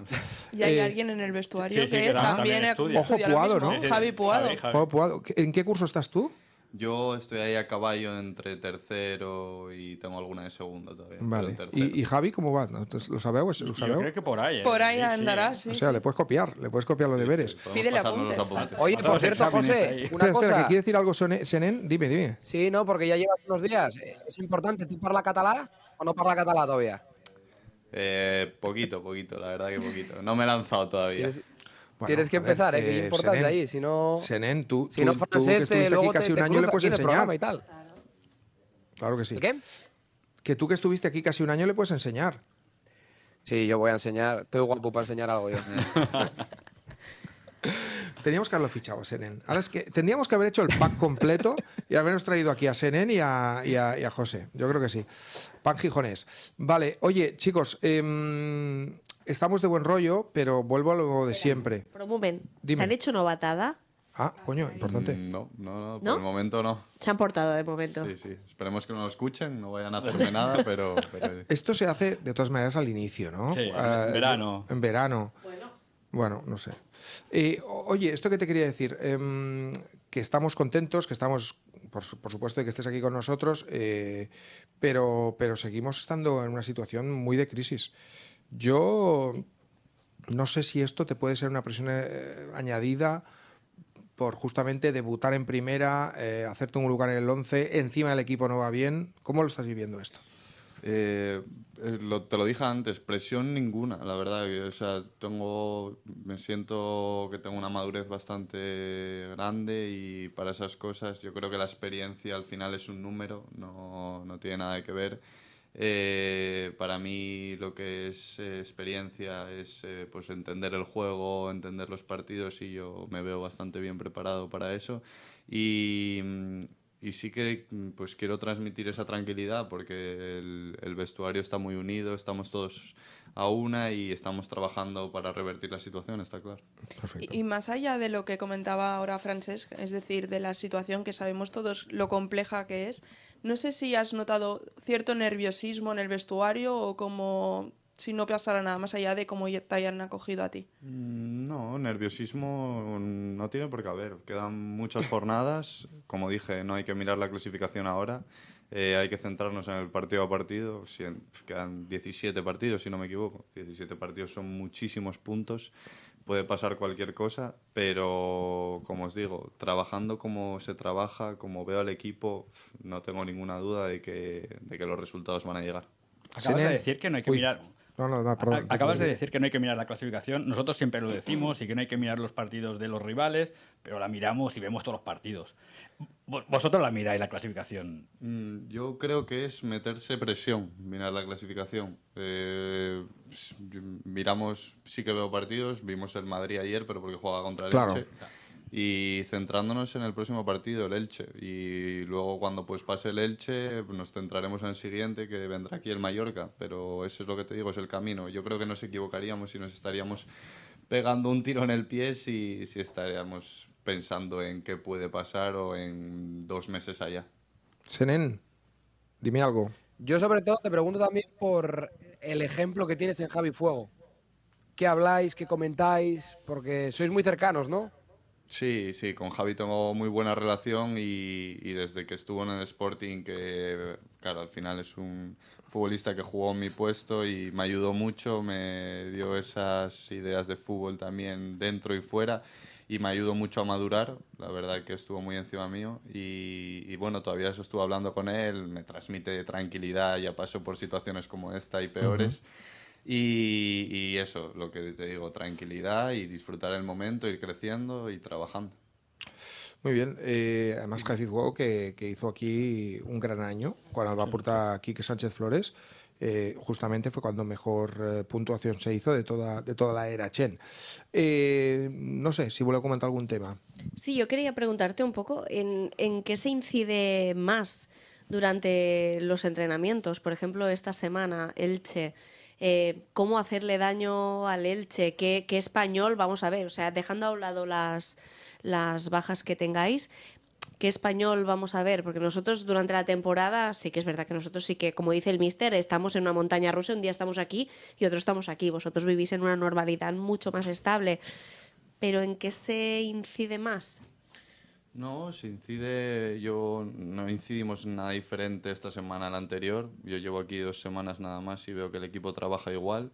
Y hay eh, alguien en el vestuario que, también, ha Ojo, Puado, ¿no? Javi Puado. Javi. Puado. ¿En qué curso estás tú? Yo estoy ahí a caballo entre tercero y tengo alguna de segundo todavía. Vale. ¿Y, Javi cómo va? ¿Lo sabemos? ¿Lo sabemos? Yo creo que por ahí. ¿eh? Por ahí andarás andará, sí. O sea, le puedes copiar, le puedes copiar los deberes. Sí, Pídele apuntes. Oye, por cierto, José, este una cosa. Espera, decir algo, Senen? Dime, dime. Sí, no, porque ya llevas unos días. Eh, es importante, ¿tú parla catalá o no parla catalá todavía? Eh, poquito, poquito, la verdad que poquito. No me he lanzado todavía. Tienes que empezar, hay Que eh, eh importante ahí, si no... Senen, tú, si no tú, que este, estuviste aquí casi un año, le puedes enseñar. Claro que sí. ¿Qué? Que tú que estuviste aquí casi un año le puedes enseñar. Sí, yo voy a enseñar. Estoy guapo para enseñar algo yo. Teníamos que haberlo fichado a Senen. Ahora es que tendríamos que haber hecho el pack completo y habernos traído aquí a Senen y a, José. Yo creo que sí. Pan Gijonés. Vale, oye, chicos, em, estamos de buen rollo, pero vuelvo a lo de siempre. Promumen. ¿Te han hecho novatada? Ah, coño, importante. Mm, no, no, no, por el momento no. Se han portado de momento. Sí, sí. Esperemos que no lo escuchen, no vayan a hacerme nada, pero, Esto se hace de todas maneras al inicio, ¿no? Sí, ah, en verano. En verano. Bueno. Bueno, no sé. Eh, oye, esto que te quería decir, em, que estamos contentos, que estamos, por, supuesto, de que estés aquí con nosotros, eh, pero, pero seguimos estando en una situación muy de crisis. Yo no sé si esto te puede ser una presión eh, añadida por justamente debutar en primera, hacerte un lugar en el 11, encima el equipo no va bien. ¿Cómo lo estás viviendo esto? Eh, eh, te lo dije antes, presión ninguna, la verdad. O sea, tengo, me siento que tengo una madurez bastante grande y para esas cosas yo creo que la experiencia al final es un número, no, no tiene nada que ver. Eh, para mí lo que es experiencia es pues entender el juego, entender los partidos y yo me veo bastante bien preparado para eso. Y, mm, y sí que mm, pues quiero transmitir esa tranquilidad porque el, vestuario está muy unido, estamos todos a una y estamos trabajando para revertir la situación, está claro. Perfecto. Y, más allá de lo que comentaba ahora Francesc, es decir, de la situación que sabemos todos lo compleja que es, no sé si has notado cierto nerviosismo en el vestuario o como si no pasara nada más allá de cómo te hayan acogido a ti? Mm, no, nerviosismo mm, no tiene por qué haber. Quedan muchas jornadas. Como dije, no hay que mirar la clasificación ahora. Eh, hay que centrarnos en el partido a partido. quedan 17 partidos, si no me equivoco. 17 partidos son muchísimos puntos. Puede pasar cualquier cosa, pero como os digo, trabajando como se trabaja, como veo al equipo, no tengo ninguna duda de que, que los resultados van a llegar. Acabas de decir que no hay que mirar Acabas de decir que no hay que mirar la clasificación. Nosotros siempre lo decimos y que no hay que mirar los partidos de los rivales, pero la miramos y vemos todos los partidos. Vosotros la miráis la clasificación. Mm, yo creo que es meterse presión, mirar la clasificación. Eh, miramos, sí que veo partidos, vimos el Madrid ayer, pero porque jugaba contra el y centrándonos en el próximo partido, el Elche. Y luego cuando pues pase el Elche, nos centraremos en el siguiente, que vendrá aquí el Mallorca. Pero eso es lo que te digo, es el camino. Yo creo que nos equivocaríamos si nos estaríamos pegando un tiro en el pie si, si estaríamos pensando en qué puede pasar o en dos meses allá. Senen, dime algo. Yo sobre todo te pregunto también por el ejemplo que tienes en Javi Fuego. ¿Qué habláis? ¿Qué comentáis? Porque sois muy cercanos, ¿no? Sí, sí, con Javi tengo muy buena relación y, desde que estuvo en el Sporting, que claro, al final es un futbolista que jugó en mi puesto y me ayudó mucho, me dio esas ideas de fútbol también dentro y fuera y me ayudó mucho a madurar, la verdad que estuvo muy encima mío y, bueno, todavía eso estuve hablando con él, me transmite tranquilidad, ya paso por situaciones como esta y peores. Y, eso, lo que te digo, tranquilidad y disfrutar el momento, ir creciendo y trabajando. Muy bien, eh, además Café Wow que, que, hizo aquí un gran año, cuando va a aportar Quique Sánchez Flores, eh, justamente fue cuando mejor eh, puntuación se hizo de toda, de toda la era Chen. no sé si vuelvo a comentar algún tema. Sí, yo quería preguntarte un poco en, en qué se incide más durante los entrenamientos. Por ejemplo, esta semana, Elche. Eh, cómo hacerle daño al Elche, qué, español, vamos a ver, o sea, dejando a un lado las, las bajas que tengáis, qué español vamos a ver, porque nosotros durante la temporada, sí que es verdad que nosotros sí que, como dice el mister, estamos en una montaña rusa, un día estamos aquí y otro estamos aquí, vosotros vivís en una normalidad mucho más estable, pero ¿en qué se incide más? No, se incide, yo no incidimos en nada diferente esta semana a la anterior. Yo llevo aquí dos semanas nada más y veo que el equipo trabaja igual.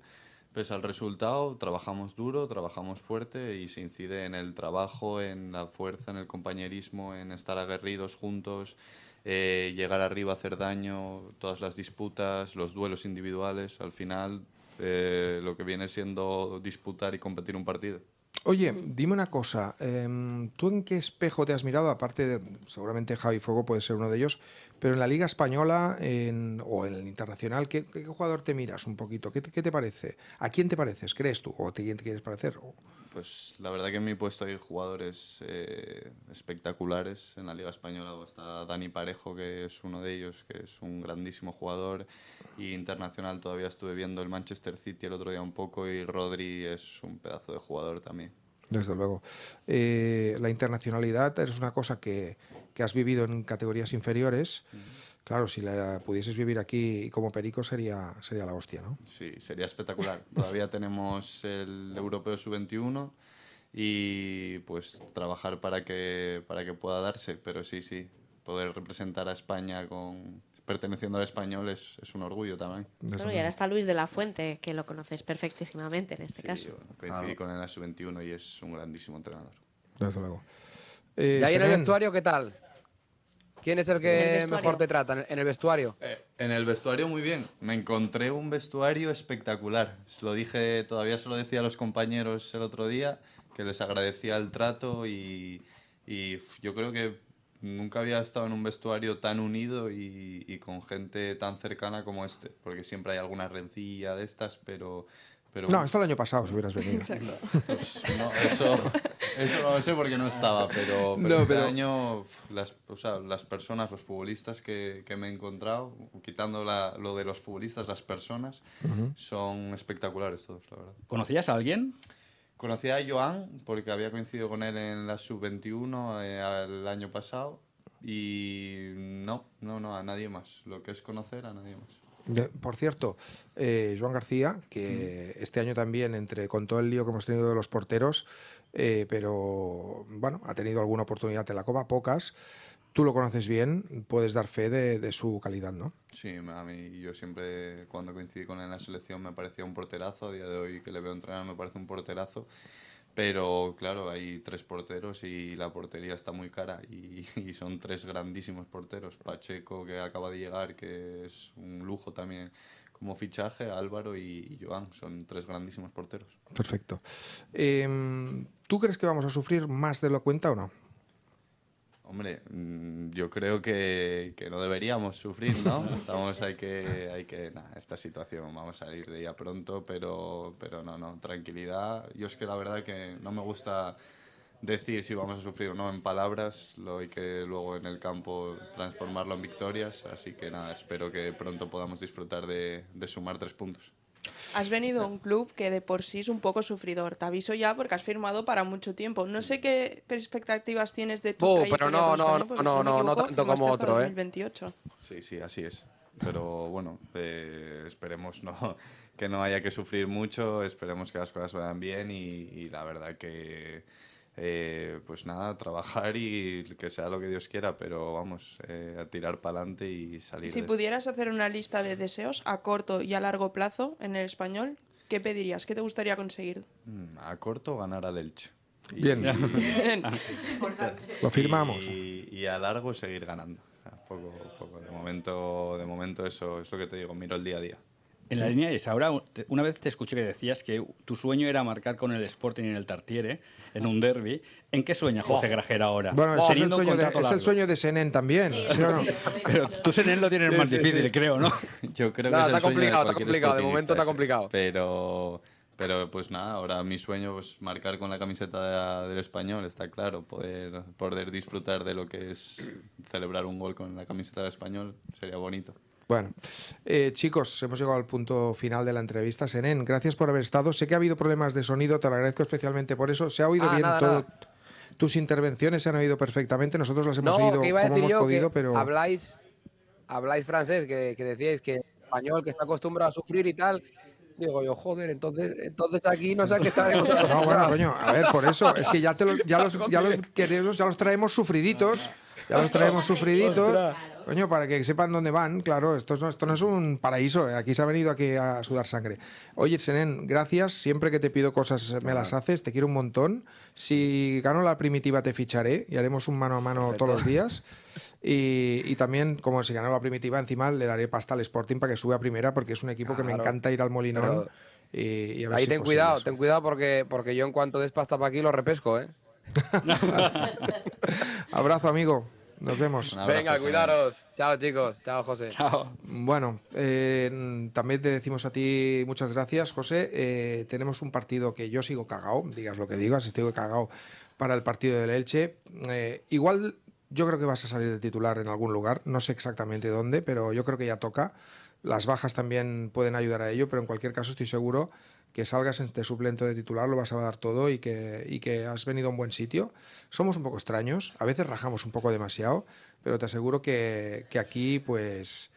Pese al resultado, trabajamos duro, trabajamos fuerte y se incide en el trabajo, en la fuerza, en el compañerismo, en estar aguerridos juntos, eh, llegar arriba, hacer daño, todas las disputas, los duelos individuales. Al final, eh, lo que viene siendo disputar y competir un partido. Oye, dime una cosa, em, ¿tú en qué espejo te has mirado? Aparte de, seguramente Javi Fuego puede ser uno de ellos, pero en la Liga Española en, o en el Internacional, ¿qué, ¿qué, jugador te miras un poquito? ¿Qué te, te, parece? ¿A quién te pareces, crees tú? ¿O a quién te quieres parecer? Pues la verdad que en mi puesto hay jugadores eh, espectaculares en la Liga Española. Pues, está Dani Parejo, que es uno de ellos, que es un grandísimo jugador. Y internacional todavía estuve viendo el Manchester City el otro día un poco y Rodri es un pedazo de jugador también. Desde luego. Eh, la internacionalidad es una cosa que, has vivido en categorías inferiores. Claro, si la pudieses vivir aquí como perico sería, sería la hostia, ¿no? Sí, sería espectacular. Todavía tenemos el Europeo Sub-21 y pues trabajar para que, para que pueda darse. Pero sí, sí, poder representar a España con perteneciendo al español es, un orgullo también. y ahora está Luis de la Fuente, que lo conoces perfectísimamente en este caso. Sí, coincidí con él en la Sub-21 y es un grandísimo entrenador. Desde luego. ¿Y ahí en el vestuario qué tal? ¿Quién es el que mejor te trata en el vestuario? Eh, en el vestuario muy bien. Me encontré un vestuario espectacular. lo dije, todavía se lo decía a los compañeros el otro día, que les agradecía el trato y, yo creo que nunca había estado en un vestuario tan unido y, y, con gente tan cercana como este, porque siempre hay alguna rencilla de estas, pero no, esto el año pasado, si hubieras venido. Pues, no, eso, lo sé porque no estaba, pero, este pero, año las, personas, los futbolistas que, me he encontrado, quitando lo de los futbolistas, las personas, son espectaculares todos, la verdad. ¿Conocías a alguien? conocía a Joan porque había coincidido con él en la sub-21 el eh, año pasado y no, no, no, a nadie más. Lo que es conocer, a nadie más. Por cierto, eh, Joan García, que este año también, entre con todo el lío que hemos tenido de los porteros, eh, pero bueno, ha tenido alguna oportunidad en la Copa, pocas. Tú lo conoces bien, puedes dar fe de, de, su calidad, ¿no? Sí, a mí yo siempre, cuando coincidí con él en la selección, me parecía un porterazo. A día de hoy que le veo entrenar, me parece un porterazo. Pero claro, hay tres porteros y la portería está muy cara y, son tres grandísimos porteros. Pacheco, que acaba de llegar, que es un lujo también como fichaje, Álvaro y, Joan, son tres grandísimos porteros. Perfecto. Em, ¿Tú crees que vamos a sufrir más de la cuenta o no? Hombre, mm, yo creo que, no deberíamos sufrir, ¿no? Estamos, hay que, hay que, esta situación, vamos a salir de ella pronto, pero, pero no, no, tranquilidad. Yo es que la verdad que no me gusta decir si vamos a sufrir o no en palabras, lo hay que luego en el campo transformarlo en victorias, así que nada, espero que pronto podamos disfrutar de sumar tres puntos. Has venido a un club que de por sí es un poco sufridor. Te aviso ya porque has firmado para mucho tiempo. No sé qué expectativas tienes de tu oh, pero no, este no, no, no, tanto como otro, 2028. ¿eh? Sí, sí, así es. Pero bueno, eh, esperemos no, que no haya que sufrir mucho, esperemos que las cosas vayan bien y, y la verdad que eh, pues nada, trabajar y que sea lo que Dios quiera, pero vamos, eh, a tirar para adelante y salir. Si pudieras hacer una lista de deseos a corto y a largo plazo en el español, ¿qué pedirías? ¿Qué te gustaría conseguir? Mm, a corto, ganar al Elche. Bien. Bien. Lo firmamos. Y, a largo, seguir ganando. Poco, poco. De, momento, de momento, eso es lo que te digo, miro el día a día. En la línea de Ahora, una vez te escuché que decías que tu sueño era marcar con el Sporting en el Tartiere, en un derby. ¿En qué sueña José Grajera ahora? Bueno, es, el sueño, de, es Senén también, Pero tú Senén lo tienes más difícil, creo, ¿no? Yo creo que es está complicado, de está complicado, de momento está complicado. Pero, pero pues nada, ahora mi sueño es pues, marcar con la camiseta del español, está claro, poder, poder disfrutar de lo que es celebrar un gol con la camiseta del español, sería bonito. Bueno, eh, chicos, hemos llegado al punto final de la entrevista. Senen, gracias por haber estado. Sé que ha habido problemas de sonido, te lo agradezco especialmente por eso. Se ha oído ah, bien Tus intervenciones se han oído perfectamente. Nosotros las hemos oído como hemos podido, pero. Habláis, habláis francés, que, decíais que español, que está acostumbrado a sufrir y tal. Digo yo, joder, entonces, entonces aquí no sé qué está. bueno, coño, a ver, por eso. Es que ya, los, ya los traemos sufriditos. Ya los traemos sufriditos. Coño, para que sepan dónde van, claro, esto no, es un paraíso, eh, aquí se ha venido a sudar sangre. Oye, Senen, gracias, siempre que te pido cosas me las haces, te quiero un montón. Si gano la primitiva te ficharé y haremos un mano a mano todos los días. Y, también, como si ganó la primitiva, encima le daré pasta al Sporting para que suba a primera, porque es un equipo que me encanta ir al Molinón. Y, ahí ten cuidado, ten cuidado porque, porque yo en cuanto des pasta para aquí lo repesco, ¿eh? Abrazo, amigo. Nos vemos. Venga, cuidaros. Chao, chicos. Chao, José. Chao. Bueno, eh, también te decimos a ti muchas gracias, José. Eh, tenemos un partido que yo sigo cagao, digas lo que digas, estoy cagao para el partido del Elche. Eh, igual yo creo que vas a salir de titular en algún lugar, no sé exactamente dónde, pero yo creo que ya toca. Las bajas también pueden ayudar a ello, pero en cualquier caso estoy seguro que salgas en este suplente de titular, lo vas a dar todo y que, que has venido a un buen sitio. Somos un poco extraños, a veces rajamos un poco demasiado, pero te aseguro que, aquí pues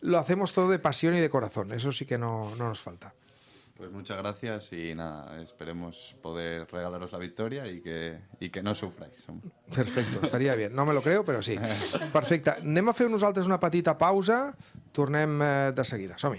lo hacemos todo de pasión y de corazón, eso sí que no, nos falta. Pues muchas gracias y nada, esperemos poder regalaros la victoria y que, que no sufráis. Perfecto, estaría bien. No me lo creo, pero sí. perfecta Anem a fer una patita pausa. Tornem eh, de seguida. Somi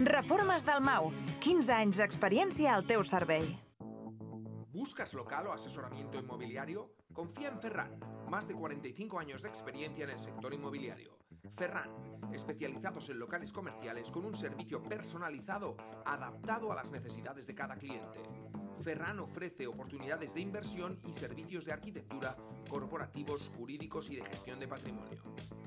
Reformas Dalmau. 15 años de experiencia al teu servei. ¿Buscas local o asesoramiento inmobiliario? Confía en Ferran. Más de 45 años de experiencia en el sector inmobiliario. Ferran, especializados en locales comerciales con un servicio personalizado adaptado a las necesidades de cada cliente. Ferran ofrece oportunidades de inversión y servicios de arquitectura, corporativos, jurídicos y de gestión de patrimonio.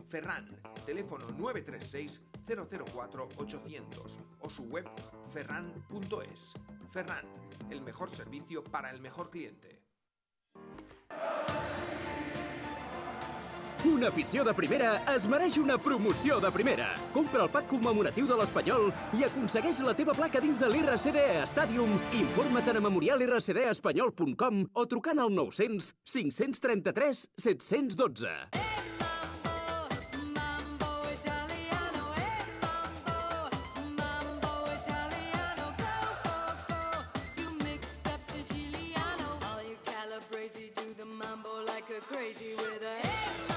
Ferran, teléfono 936-004-800 o su web ferran.es. Ferran, el mejor servicio para el mejor cliente. Una afició de primera es mereix una promoció de primera. Compra el pack commemoratiu de l'Espanyol i aconsegueix la teva placa dins de l'RCD Stadium. Informa't a memorialrcdespanyol.com o trucant al 900 533 712. crazy with a hey!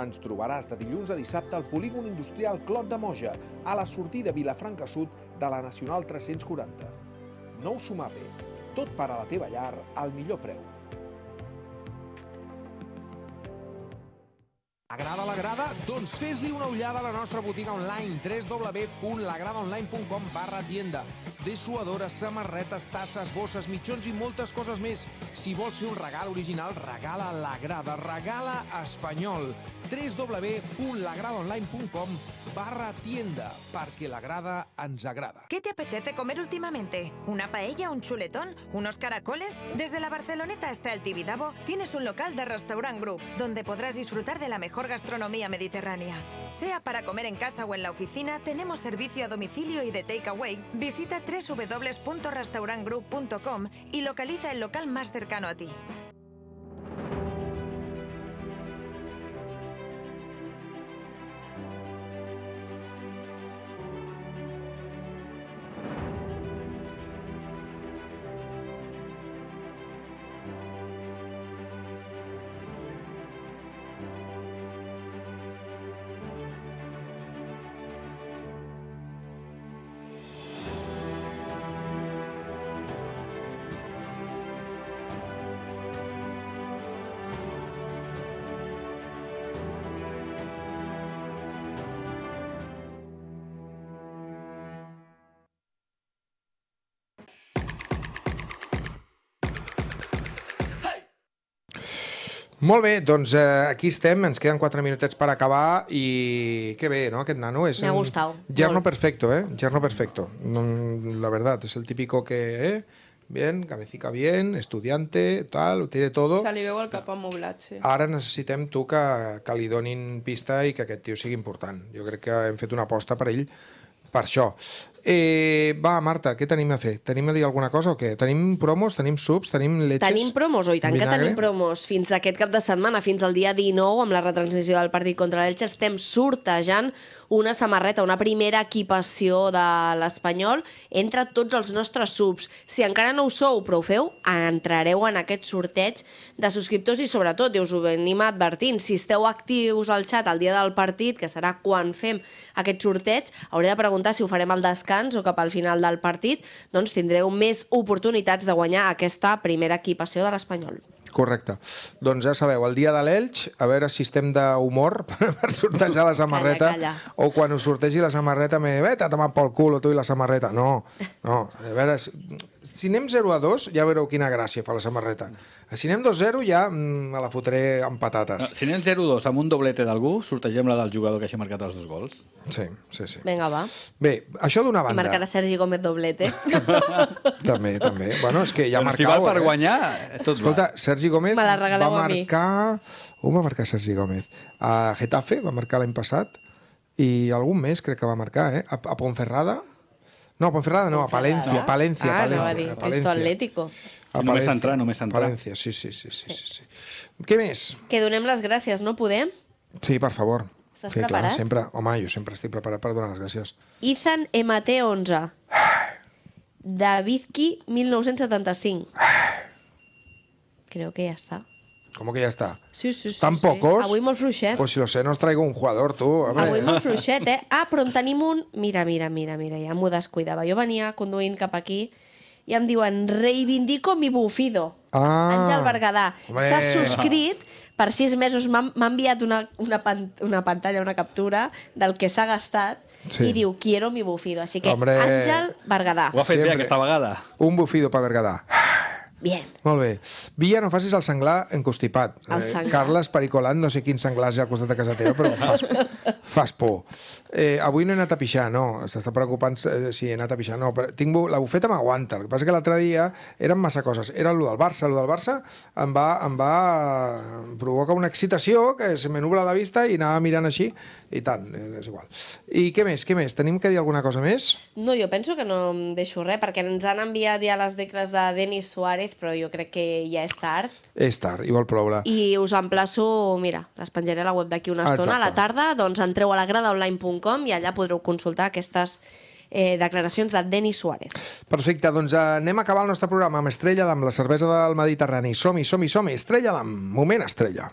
ens trobaràs de dilluns a dissabte al polígon industrial Clot de Moja, a la sortida Vilafranca Sud de la Nacional 340. Nou sumar bé, tot per a la teva llar al millor preu. Agrada la grada? Doncs fes-li una ullada a la nostra botiga online www.lagradaonline.com barra tienda dessuadores, samarretes, tasses, bosses, mitjons i moltes coses més. Si vols fer un regal original, regala la grada, regala espanyol. www.lagradaonline.com barra tienda, parque la grada ¿Qué te apetece comer últimamente? ¿Una paella, un chuletón, unos caracoles? Desde la Barceloneta hasta el Tibidabo tienes un local de Restaurant Group, donde podrás disfrutar de la mejor gastronomía mediterránea. Sea para comer en casa o en la oficina, tenemos servicio a domicilio y de takeaway. Visita www.restaurantgroup.com y localiza el local más cercano a ti. Molt bé, doncs eh, aquí estem, ens queden 4 minutets per acabar i que bé, no?, aquest nano és... Me ha Un... Gerno perfecto, eh? Gerno perfecto. La verdad, es el típico que... Eh? bien, cabecica bien, estudiante, tal, ho tiene todo. Se li veu el cap amoblat, sí. Ara necessitem tu que, que li donin pista i que aquest tio sigui important. Jo crec que hem fet una aposta per ell per això. Eh, va, Marta, què tenim a fer? Tenim a dir alguna cosa o què? Tenim promos, tenim subs, tenim leches? Tenim promos, oi tant que tenim promos. Fins aquest cap de setmana, fins al dia 19, amb la retransmissió del partit contra l'Elche, estem sortejant una samarreta, una primera equipació de l'Espanyol entre tots els nostres subs. Si encara no ho sou, però ho feu, entrareu en aquest sorteig de subscriptors i sobretot, i us ho venim advertint, si esteu actius al xat el dia del partit, que serà quan fem aquest sorteig, hauré de preguntar pregunta si ho farem al descans o cap al final del partit, doncs tindreu més oportunitats de guanyar aquesta primera equipació de l'Espanyol. Correcte. Doncs ja sabeu, el dia de l'Elx, a veure si estem d'humor per sortejar la samarreta, calla, calla. o quan us sortegi la samarreta, me vete a tomar pel cul, o tu i la samarreta. No, no, a veure, si anem 0 a 2, ja veureu quina gràcia fa la samarreta. Si anem 2-0, ja mm, me la fotré amb patates. No, si anem 0-2 amb un doblete d'algú, sortegem la del jugador que hagi marcat els dos gols. Sí, sí, sí. Vinga, va. Bé, això d'una banda... Marcarà Sergi Gómez doblete. també, també. Bueno, és que ja bueno, marcau, Si val per eh? guanyar, tot Escolta, va. Sergi Gómez va marcar... On va marcar Sergi Gómez? A Getafe, va marcar l'any passat, i algun més crec que va marcar, eh? A, a Ponferrada, no, a Ponferrada no, a Palencia, ah, Palencia, ah, Palencia. No, a dir, a Atlético. A Palència. Només entrar, només entrar. Palencia, sí, sí, sí, sí, sí, sí. Què més? Que donem les gràcies, no podem? Sí, per favor. Estàs sí, preparat? Clar, sempre, home, jo sempre estic preparat per donar les gràcies. Ethan MT11. Davidki, 1975. Creo que ya está. ¿Cómo que ya está? Sí, sí, sí. Tan sí. pocos. Avui molt fluixet. Pues si lo sé, no os traigo un jugador, tu. Home. Avui molt fluixet, eh? Ah, però en tenim un... Mira, mira, mira, mira, ja m'ho descuidava. Jo venia conduint cap aquí i em diuen reivindico mi bufido. Ah, Àngel Berguedà. S'ha subscrit per sis mesos. M'ha enviat una, una, pan, una pantalla, una captura del que s'ha gastat sí. i diu quiero mi bufido. Així que Hombre. Àngel Berguedà. Ho ha fet Siempre. bé aquesta vegada. Un bufido per Berguedà. Bien. Molt bé. Villa, no facis el senglar encostipat. El eh, senglar. Eh, Carles Pericolant, no sé quin senglar és al costat de casa teva, però fas, fas por. Eh, avui no he anat a pixar, no. S'està preocupant eh, si he anat a pixar. No, però tinc, la bufeta m'aguanta. El que passa que l'altre dia eren massa coses. Era el del Barça. El del Barça em va, em va provocar una excitació que se nubla la vista i anava mirant així i tant, eh, és igual. I què més, què més? Tenim que dir alguna cosa més? No, jo penso que no em deixo res, perquè ens han enviat ja les decles de Denis Suárez, però jo crec que ja és tard. És tard, i vol ploure. I us emplaço, mira, les penjaré a la web d'aquí una estona, Exacte. a la tarda, doncs entreu a la i allà podreu consultar aquestes eh, declaracions de Denis Suárez. Perfecte, doncs anem a acabar el nostre programa amb Estrella d'Am, la cervesa del Mediterrani. Som-hi, som-hi, som-hi. Estrella d'Am, moment estrella.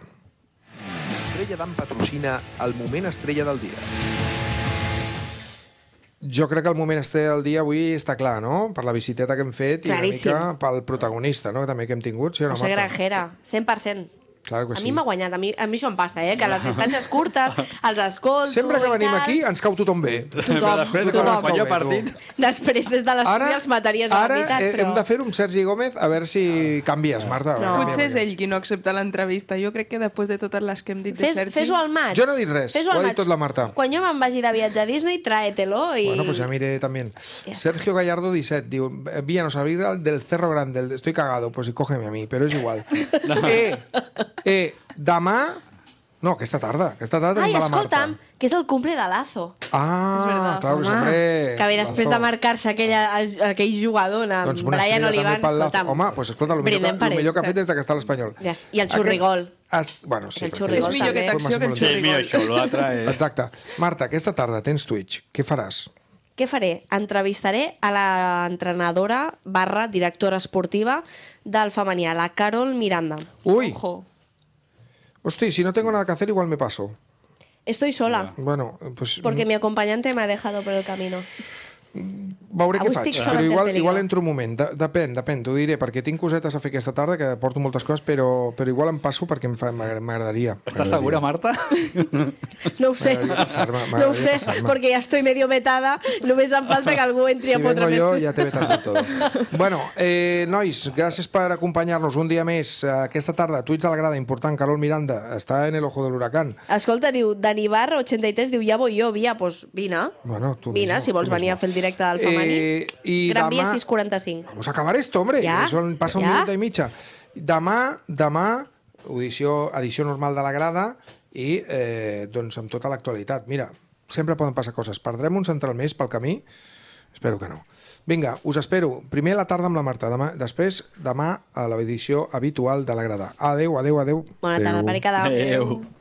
Estrella d'en patrocina el moment estrella del dia. Jo crec que el moment estrella del dia avui està clar, no? Per la visiteta que hem fet Claríssim. i una mica pel protagonista, no? També que hem tingut, sí no, no, José Marta? Grajera, 100%. Clar que a sí. mi m'ha guanyat, a mi, a mi això em passa, eh? que les distàncies curtes, els escolto... Sempre que venim aquí ens cau tothom bé. Tothom, després, tothom. tothom. tothom. partit... Després, des de l'estudi, els mataries a la meitat. Ara eh, però... hem de fer-ho amb Sergi Gómez a veure si no. canvies, Marta. No. Potser és ell qui no accepta l'entrevista. Jo crec que després de totes les que hem dit fes, de Sergi... Fes-ho al maig. Jo no he dit res, ho, ho ha dit tot la Marta. Quan jo me'n vagi de viatge a Disney, tráetelo. I... Bueno, pues ja miré també. Sergio Gallardo, 17. Digo, Villanos, abril del Cerro Grande. Estoy cagado, pues cógeme a mí, pero es igual. no. eh, Eh, demà... No, aquesta tarda. Aquesta tarda Ai, escolta'm, que és el cumple de Lazo. Ah, clar, que sempre... Que bé, després de marcar-se aquella, aquell jugador amb doncs Brian Olivan, escolta'm. Home, doncs escolta, el millor, que, el millor que ha fet és que està a l'Espanyol. I el xurrigol. Es, bueno, sí, El xurrigol És millor que aquesta acció que el Sí, millor això, xurrigol. l'altre és... Exacte. Marta, aquesta tarda tens Twitch. Què faràs? Què faré? Entrevistaré a l'entrenadora barra directora esportiva del femení, la Carol Miranda. Ui, Ojo. Hostia, si no tengo nada que hacer, igual me paso. Estoy sola. Bueno, pues. Porque mm. mi acompañante me ha dejado por el camino. Mm, veuré Avui què faig, però igual, igual entro un moment. De, depèn, depèn, t'ho diré, perquè tinc cosetes a fer aquesta tarda, que porto moltes coses, però, però igual em passo perquè m'agradaria. Estàs segura, Marta? No ho sé, no ho sé, perquè ja estic medio vetada, només em falta que algú entri si a fotre més. Jo, ja t'he vetat de tot. bueno, eh, nois, gràcies per acompanyar-nos un dia més. Eh, aquesta tarda, tuits de la grada, important, Carol Miranda, està en el ojo de l'huracán. Escolta, diu, Dani Barra, 83, diu, ja voy jo, via, pues vine. Bueno, tu vine, si vols venir a fer el directe del Eh, eh, I Gran demà... Via 645. Vamos a acabar esto, hombre. Ja? Son, passa un ja? minut i mitja. Demà, demà, edició, edició normal de la grada i eh, doncs amb tota l'actualitat. Mira, sempre poden passar coses. Perdrem un central més pel camí? Espero que no. Vinga, us espero. Primer a la tarda amb la Marta, demà, després demà a l'edició habitual de la grada. Adeu, adeu, adeu. Bona tarda, Pericada. Adeu. adeu.